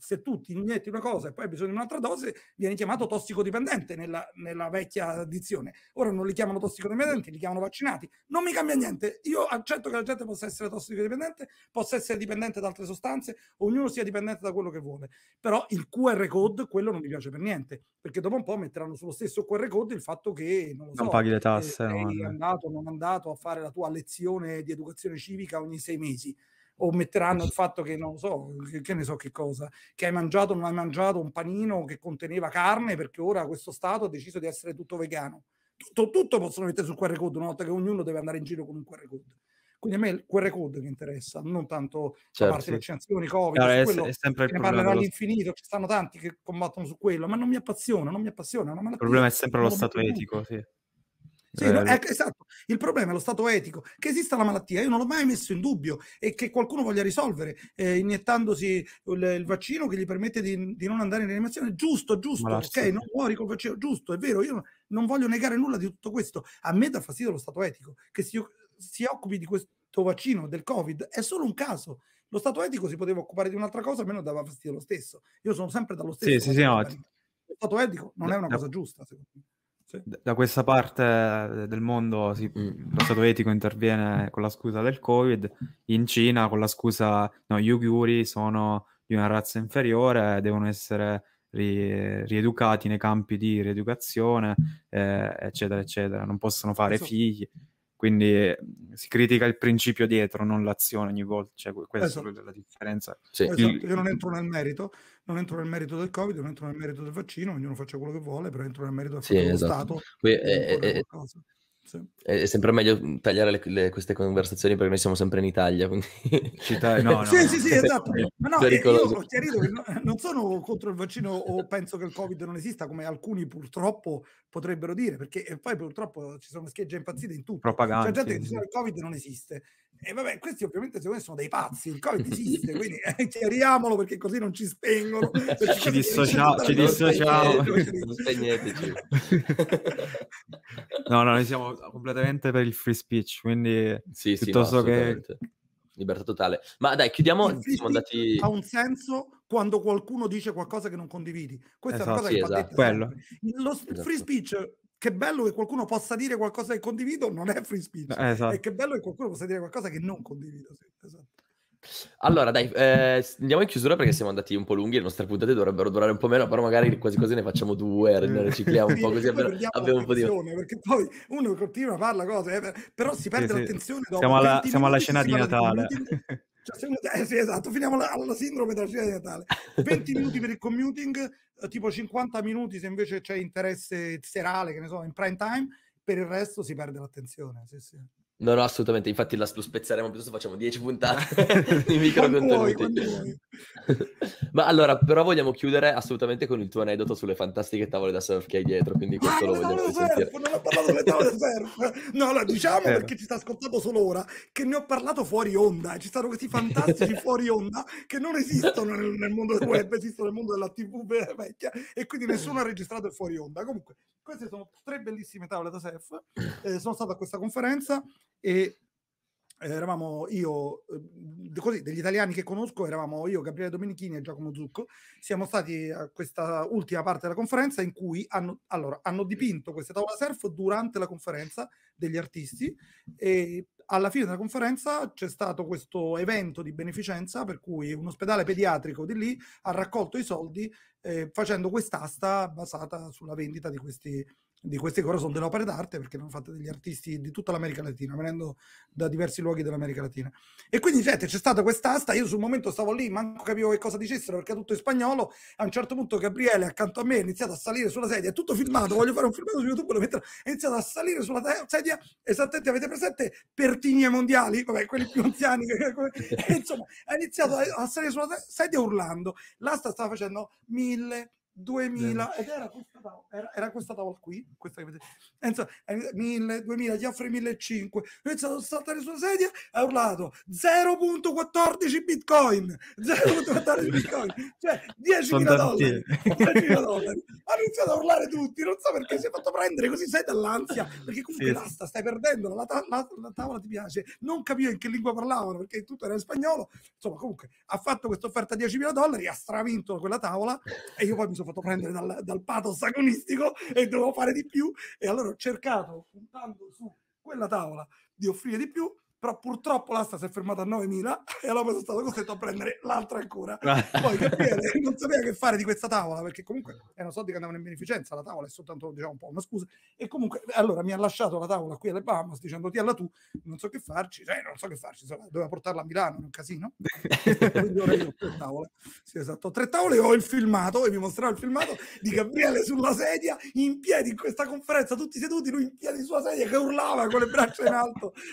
se tu ti inietti una cosa e poi hai bisogno di un'altra dose, viene chiamato tossicodipendente nella, nella vecchia addizione. Ora non li chiamano tossicodipendenti, li chiamano vaccinati. Non mi cambia niente. Io accetto che la gente possa essere tossicodipendente, possa essere dipendente da altre sostanze, ognuno sia dipendente da quello che vuole. Però il QR code, quello non mi piace per niente, perché dopo un po' metteranno sullo stesso QR code il fatto che non, so, non paghi le eh, tasse. non è andato o non andato a fare la tua lezione di educazione civica ogni sei mesi o metteranno il fatto che non so, che, che, ne so che cosa, che hai mangiato o non hai mangiato un panino che conteneva carne perché ora questo Stato ha deciso di essere tutto vegano. Tutto, tutto possono mettere sul QR code una volta che ognuno deve andare in giro con un QR code. Quindi a me il QR code che interessa, non tanto certo, la parte sì. vaccinazioni, Covid, no, è, quello, è sempre ne parlerà all'infinito, ci stanno tanti che combattono su quello, ma non mi appassiona, non mi appassiona. Il problema è sempre lo stato etico, sì. Sì, no, eh, ecco, esatto. Il problema è lo stato etico. Che esista la malattia, io non l'ho mai messo in dubbio e che qualcuno voglia risolvere eh, iniettandosi il, il, vaccino che gli permette di, di non andare in animazione. Giusto, giusto, ok, non muori col vaccino, giusto, è vero, io non voglio negare nulla di tutto questo. A me dà fastidio lo stato etico, che si, si occupi di questo vaccino, del Covid, è solo un caso. Lo stato etico si poteva occupare di un'altra cosa, a me non dava fastidio lo stesso. Io sono sempre dallo stesso. Sì, sì, sì, no, lo stato etico non è una cosa giusta, secondo me da questa parte del mondo sì, mm. lo Stato etico interviene con la scusa del Covid, in Cina con la scusa no, gli uiguri sono di una razza inferiore, devono essere ri- rieducati nei campi di rieducazione, eh, eccetera, eccetera, non possono fare Penso... figli. Quindi ehm, si critica il principio dietro, non l'azione ogni volta. Cioè, questa esatto. è la differenza. Sì. Esatto. Io non entro nel merito, non entro nel merito del Covid, non entro nel merito del vaccino, ognuno faccia quello che vuole, però entro nel merito del sì, esatto. Stato. Que- è, è, sì. È, sempre meglio mm, tagliare le, le, queste conversazioni perché noi siamo sempre in Italia. Quindi... Città, no, no, sì, no. sì, sì, esatto. Ma no, eh, Pericoloso. io chiarito che eh, non sono contro il vaccino o penso che il Covid non esista, come alcuni purtroppo potrebbero dire, perché eh, poi purtroppo ci sono schegge impazzite in tutto. Propaganda. C'è gente che dice che il Covid non esiste. E vabbè, questi ovviamente secondo me sono dei pazzi, il Covid esiste, quindi eh, chiariamolo perché così non ci spengono. ci dissociamo, ci dissociamo. Spegneteci. no, no, noi siamo completamente per il free speech, quindi sì, piuttosto sì, che... Libertà totale. Ma dai, chiudiamo. Siamo andati... Ha un senso quando qualcuno dice qualcosa che non condividi. Questa esatto, è una cosa sì, che esatto. Quello. Lo esatto. free speech che bello che qualcuno possa dire qualcosa che condivido non è free speech. Eh, esatto. E che bello che qualcuno possa dire qualcosa che non condivido. Sì, esatto. Allora, dai, eh, andiamo in chiusura perché siamo andati un po' lunghi. Le nostre puntate dovrebbero durare un po' meno, però magari quasi quasi ne facciamo due, eh, ne ricicliamo un po' così abbiamo, abbiamo un po' di. Perché poi uno continua a parlare cose, eh, però si perde sì, l'attenzione. Sì. siamo alla, siamo alla cena di Natale. Cioè, eh, sì, esatto, finiamo alla, alla sindrome della cena di Natale. 20 minuti per il commuting, eh, tipo 50 minuti se invece c'è interesse serale, che ne so, in prime time, per il resto si perde l'attenzione. Sì, sì. No, no, assolutamente. Infatti la, lo spezzeremo piuttosto facciamo 10 puntate di micro Ma allora, però vogliamo chiudere assolutamente con il tuo aneddoto sulle fantastiche tavole da surf che hai dietro, quindi ah, questo ah, lo vogliamo sentire. Surf, non ho parlato delle tavole da surf. No, allora, diciamo eh. perché ci sta ascoltando solo ora che ne ho parlato fuori onda. Ci sono questi fantastici fuori onda che non esistono nel, nel mondo del web, esistono nel mondo della TV vecchia e quindi nessuno ha registrato il fuori onda. Comunque, queste sono tre bellissime tavole da SEF. Eh, sono stato a questa conferenza e eh, eravamo io, eh, così, degli italiani che conosco, eravamo io, Gabriele Domenichini e Giacomo Zucco. Siamo stati a questa ultima parte della conferenza in cui hanno, allora, hanno dipinto queste tavole da surf durante la conferenza degli artisti e alla fine della conferenza c'è stato questo evento di beneficenza per cui un ospedale pediatrico di lì ha raccolto i soldi eh, facendo quest'asta basata sulla vendita di questi di queste cose sono delle opere d'arte perché l'hanno fatte degli artisti di tutta l'America Latina, venendo da diversi luoghi dell'America Latina. E quindi gente, c'è stata quest'asta, io sul momento stavo lì, manco capivo che cosa dicessero perché tutto in spagnolo, a un certo punto Gabriele accanto a me ha iniziato a salire sulla sedia, è tutto filmato, voglio fare un filmato su YouTube, lo metterò, ha iniziato a salire sulla sedia, esattamente avete presente Pertini e mondiali, vabbè, quelli più anziani, insomma, ha iniziato a salire sulla sedia urlando, l'asta stava facendo mille 2000 ed era questa, tavola, era, era questa tavola qui questa che vedete insomma, 1000, 2000 gli offre 1500 ho iniziato a saltare sulla sedia e ho urlato 0.14 bitcoin 0.14 bitcoin cioè 10.000 dollari 10.000 dollari ha iniziato a urlare tutti non so perché si è fatto prendere così sai dall'ansia perché comunque sì. l'asta stai perdendo la, ta- la, la tavola ti piace non capivo in che lingua parlavano perché tutto era in spagnolo insomma comunque ha fatto questa offerta 10.000 dollari ha stravinto quella tavola e io poi mi sono sono fatto prendere dal, dal pathos agonistico e dovevo fare di più e allora ho cercato, puntando su quella tavola, di offrire di più però purtroppo l'asta si è fermata a 9.000 e allora sono stato costretto a prendere l'altra ancora. Ah. Poi Gabriele non sapeva che fare di questa tavola, perché comunque erano eh, soldi che andavano in beneficenza, la tavola è soltanto diciamo, un po' una scusa. E comunque allora mi ha lasciato la tavola qui alle Bahamas dicendo ti alla tu, non so che farci, cioè non so che farci, so, doveva portarla a Milano in un casino. Quindi ora io ho tre tavole, sì esatto, tre tavole ho il filmato e vi mostrerò il filmato di Gabriele sulla sedia, in piedi in questa conferenza, tutti seduti, lui in piedi sulla sedia che urlava con le braccia in alto.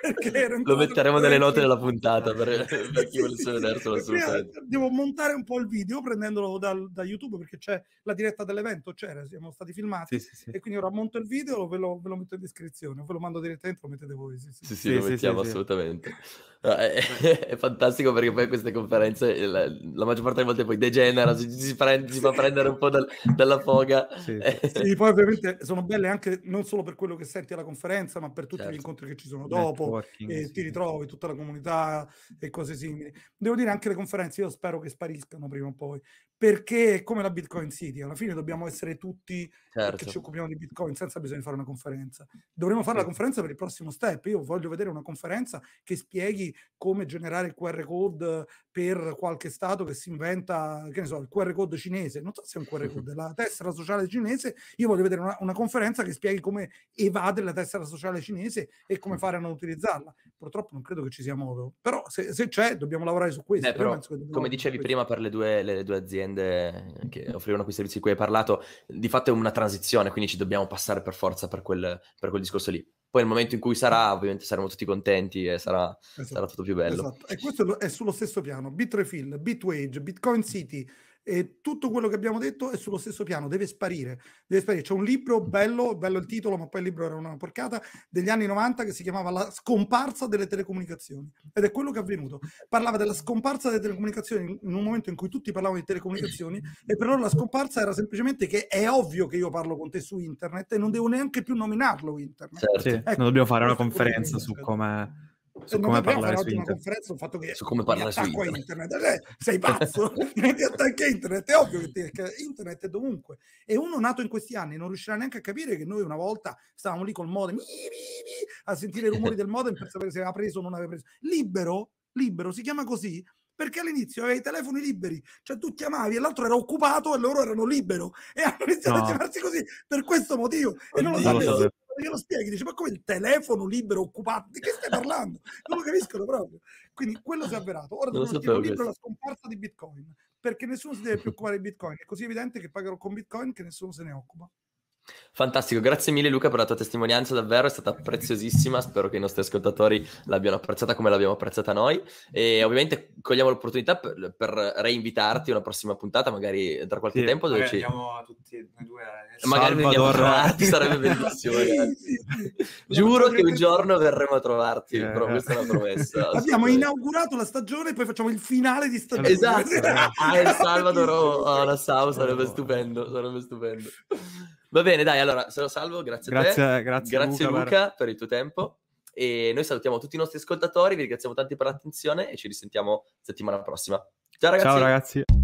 perché vero. Lo metteremo nelle note della puntata per, per chi volesse vederselo assolutamente. Devo montare un po' il video prendendolo dal, da YouTube perché c'è la diretta dell'evento, c'era, siamo stati filmati sì, sì, sì. e quindi ora monto il video, ve lo, ve lo, metto in descrizione, ve lo mando direttamente, lo mettete voi. Sì, sì, sì, lo mettiamo assolutamente. No, è, è, fantastico perché poi queste conferenze la, la, maggior parte delle volte poi degenera, si, si, prende, si fa prendere un po' dal, dalla foga. Sì. Eh, sì, poi ovviamente sono belle anche non solo per quello che senti alla conferenza, ma per tutti certo. gli incontri che ci sono dopo, e sì. ti ritrovi tutta la comunità e cose simili. Devo dire anche le conferenze, io spero che spariscano prima o poi, perché è come la Bitcoin City, alla fine dobbiamo essere tutti certo. che ci occupiamo di Bitcoin senza bisogno di fare una conferenza. Dovremmo fare sì. la conferenza per il prossimo step, io voglio vedere una conferenza che spieghi come generare il QR code per qualche stato che si inventa, che ne so, il QR code cinese, non so se è un QR code, la tessera sociale cinese, io voglio vedere una, una conferenza che spieghi come evadere la tessera sociale cinese e come fare a non utilizzarla. Purtroppo non credo che ci sia modo, però se, se c'è dobbiamo lavorare su questo. Beh, però, come dicevi prima per le due, le, le due, aziende che offrivano quei servizi di cui hai parlato, di fatto è una transizione, quindi ci dobbiamo passare per forza per quel, per quel discorso lì. Poi nel momento in cui sarà, ovviamente saremo tutti contenti e sarà, esatto. sarà tutto più bello. Esatto. E questo è sullo stesso piano. Bitrefill, Bitwage, Bitcoin City, e tutto quello che abbiamo detto è sullo stesso piano, deve sparire. Deve sparire. C'è un libro bello, bello il titolo, ma poi il libro era una porcata, degli anni 90 che si chiamava La scomparsa delle telecomunicazioni ed è quello che è avvenuto. Parlava della scomparsa delle telecomunicazioni in un momento in cui tutti parlavano di telecomunicazioni e per loro la scomparsa era semplicemente che è ovvio che io parlo con te su internet e non devo neanche più nominarlo internet. Certo. Ecco, non dobbiamo fare una conferenza su come su non come parlare su internet. sul fatto che su come parlare su internet. internet. Eh, sei pazzo, ti attacca internet, è ovvio che, ti, che internet è dovunque. E uno nato in questi anni non riuscirà neanche a capire che noi una volta stavamo lì col modem a sentire i rumori del modem per sapere se aveva preso o non aveva preso. Libero, libero, si chiama così perché all'inizio avevi i telefoni liberi, cioè tu chiamavi e l'altro era occupato e loro erano libero e hanno iniziato no. a chiamarsi così per questo motivo e non lo sapevo. Cioè, glielo spieghi, dice ma come il telefono libero occupato, di che stai parlando? Non lo capiscono proprio. Quindi quello si è avverato. Ora dobbiamo scrivere libro la scomparsa di Bitcoin, perché nessuno si deve più occupare di Bitcoin. È così evidente che pagherò con Bitcoin che nessuno se ne occupa. Fantastico, grazie mille Luca per la tua testimonianza, davvero è stata preziosissima, spero che i nostri ascoltatori l'abbiano apprezzata come l'abbiamo apprezzata noi e ovviamente cogliamo l'opportunità per, per reinvitarti una prossima puntata, magari tra qualche sì, tempo dove ci... a tutti noi due. a eh, Magari veniamo a trovarti, sarebbe bellissimo. Giuro che un giorno verremo a trovarti, eh, però questa è una promessa. Abbiamo inaugurato la stagione e poi facciamo il finale di stagione. Esatto, a ah, El Salvador o oh, oh, la Sau sarebbe stupendo, sarebbe stupendo. Va bene, dai, allora se lo salvo, grazie, grazie a te. Grazie, grazie Luca, Luca per... il tuo tempo. E noi salutiamo tutti i nostri ascoltatori, vi ringraziamo tanti per l'attenzione e ci risentiamo settimana prossima. Ciao ragazzi. Ciao ragazzi.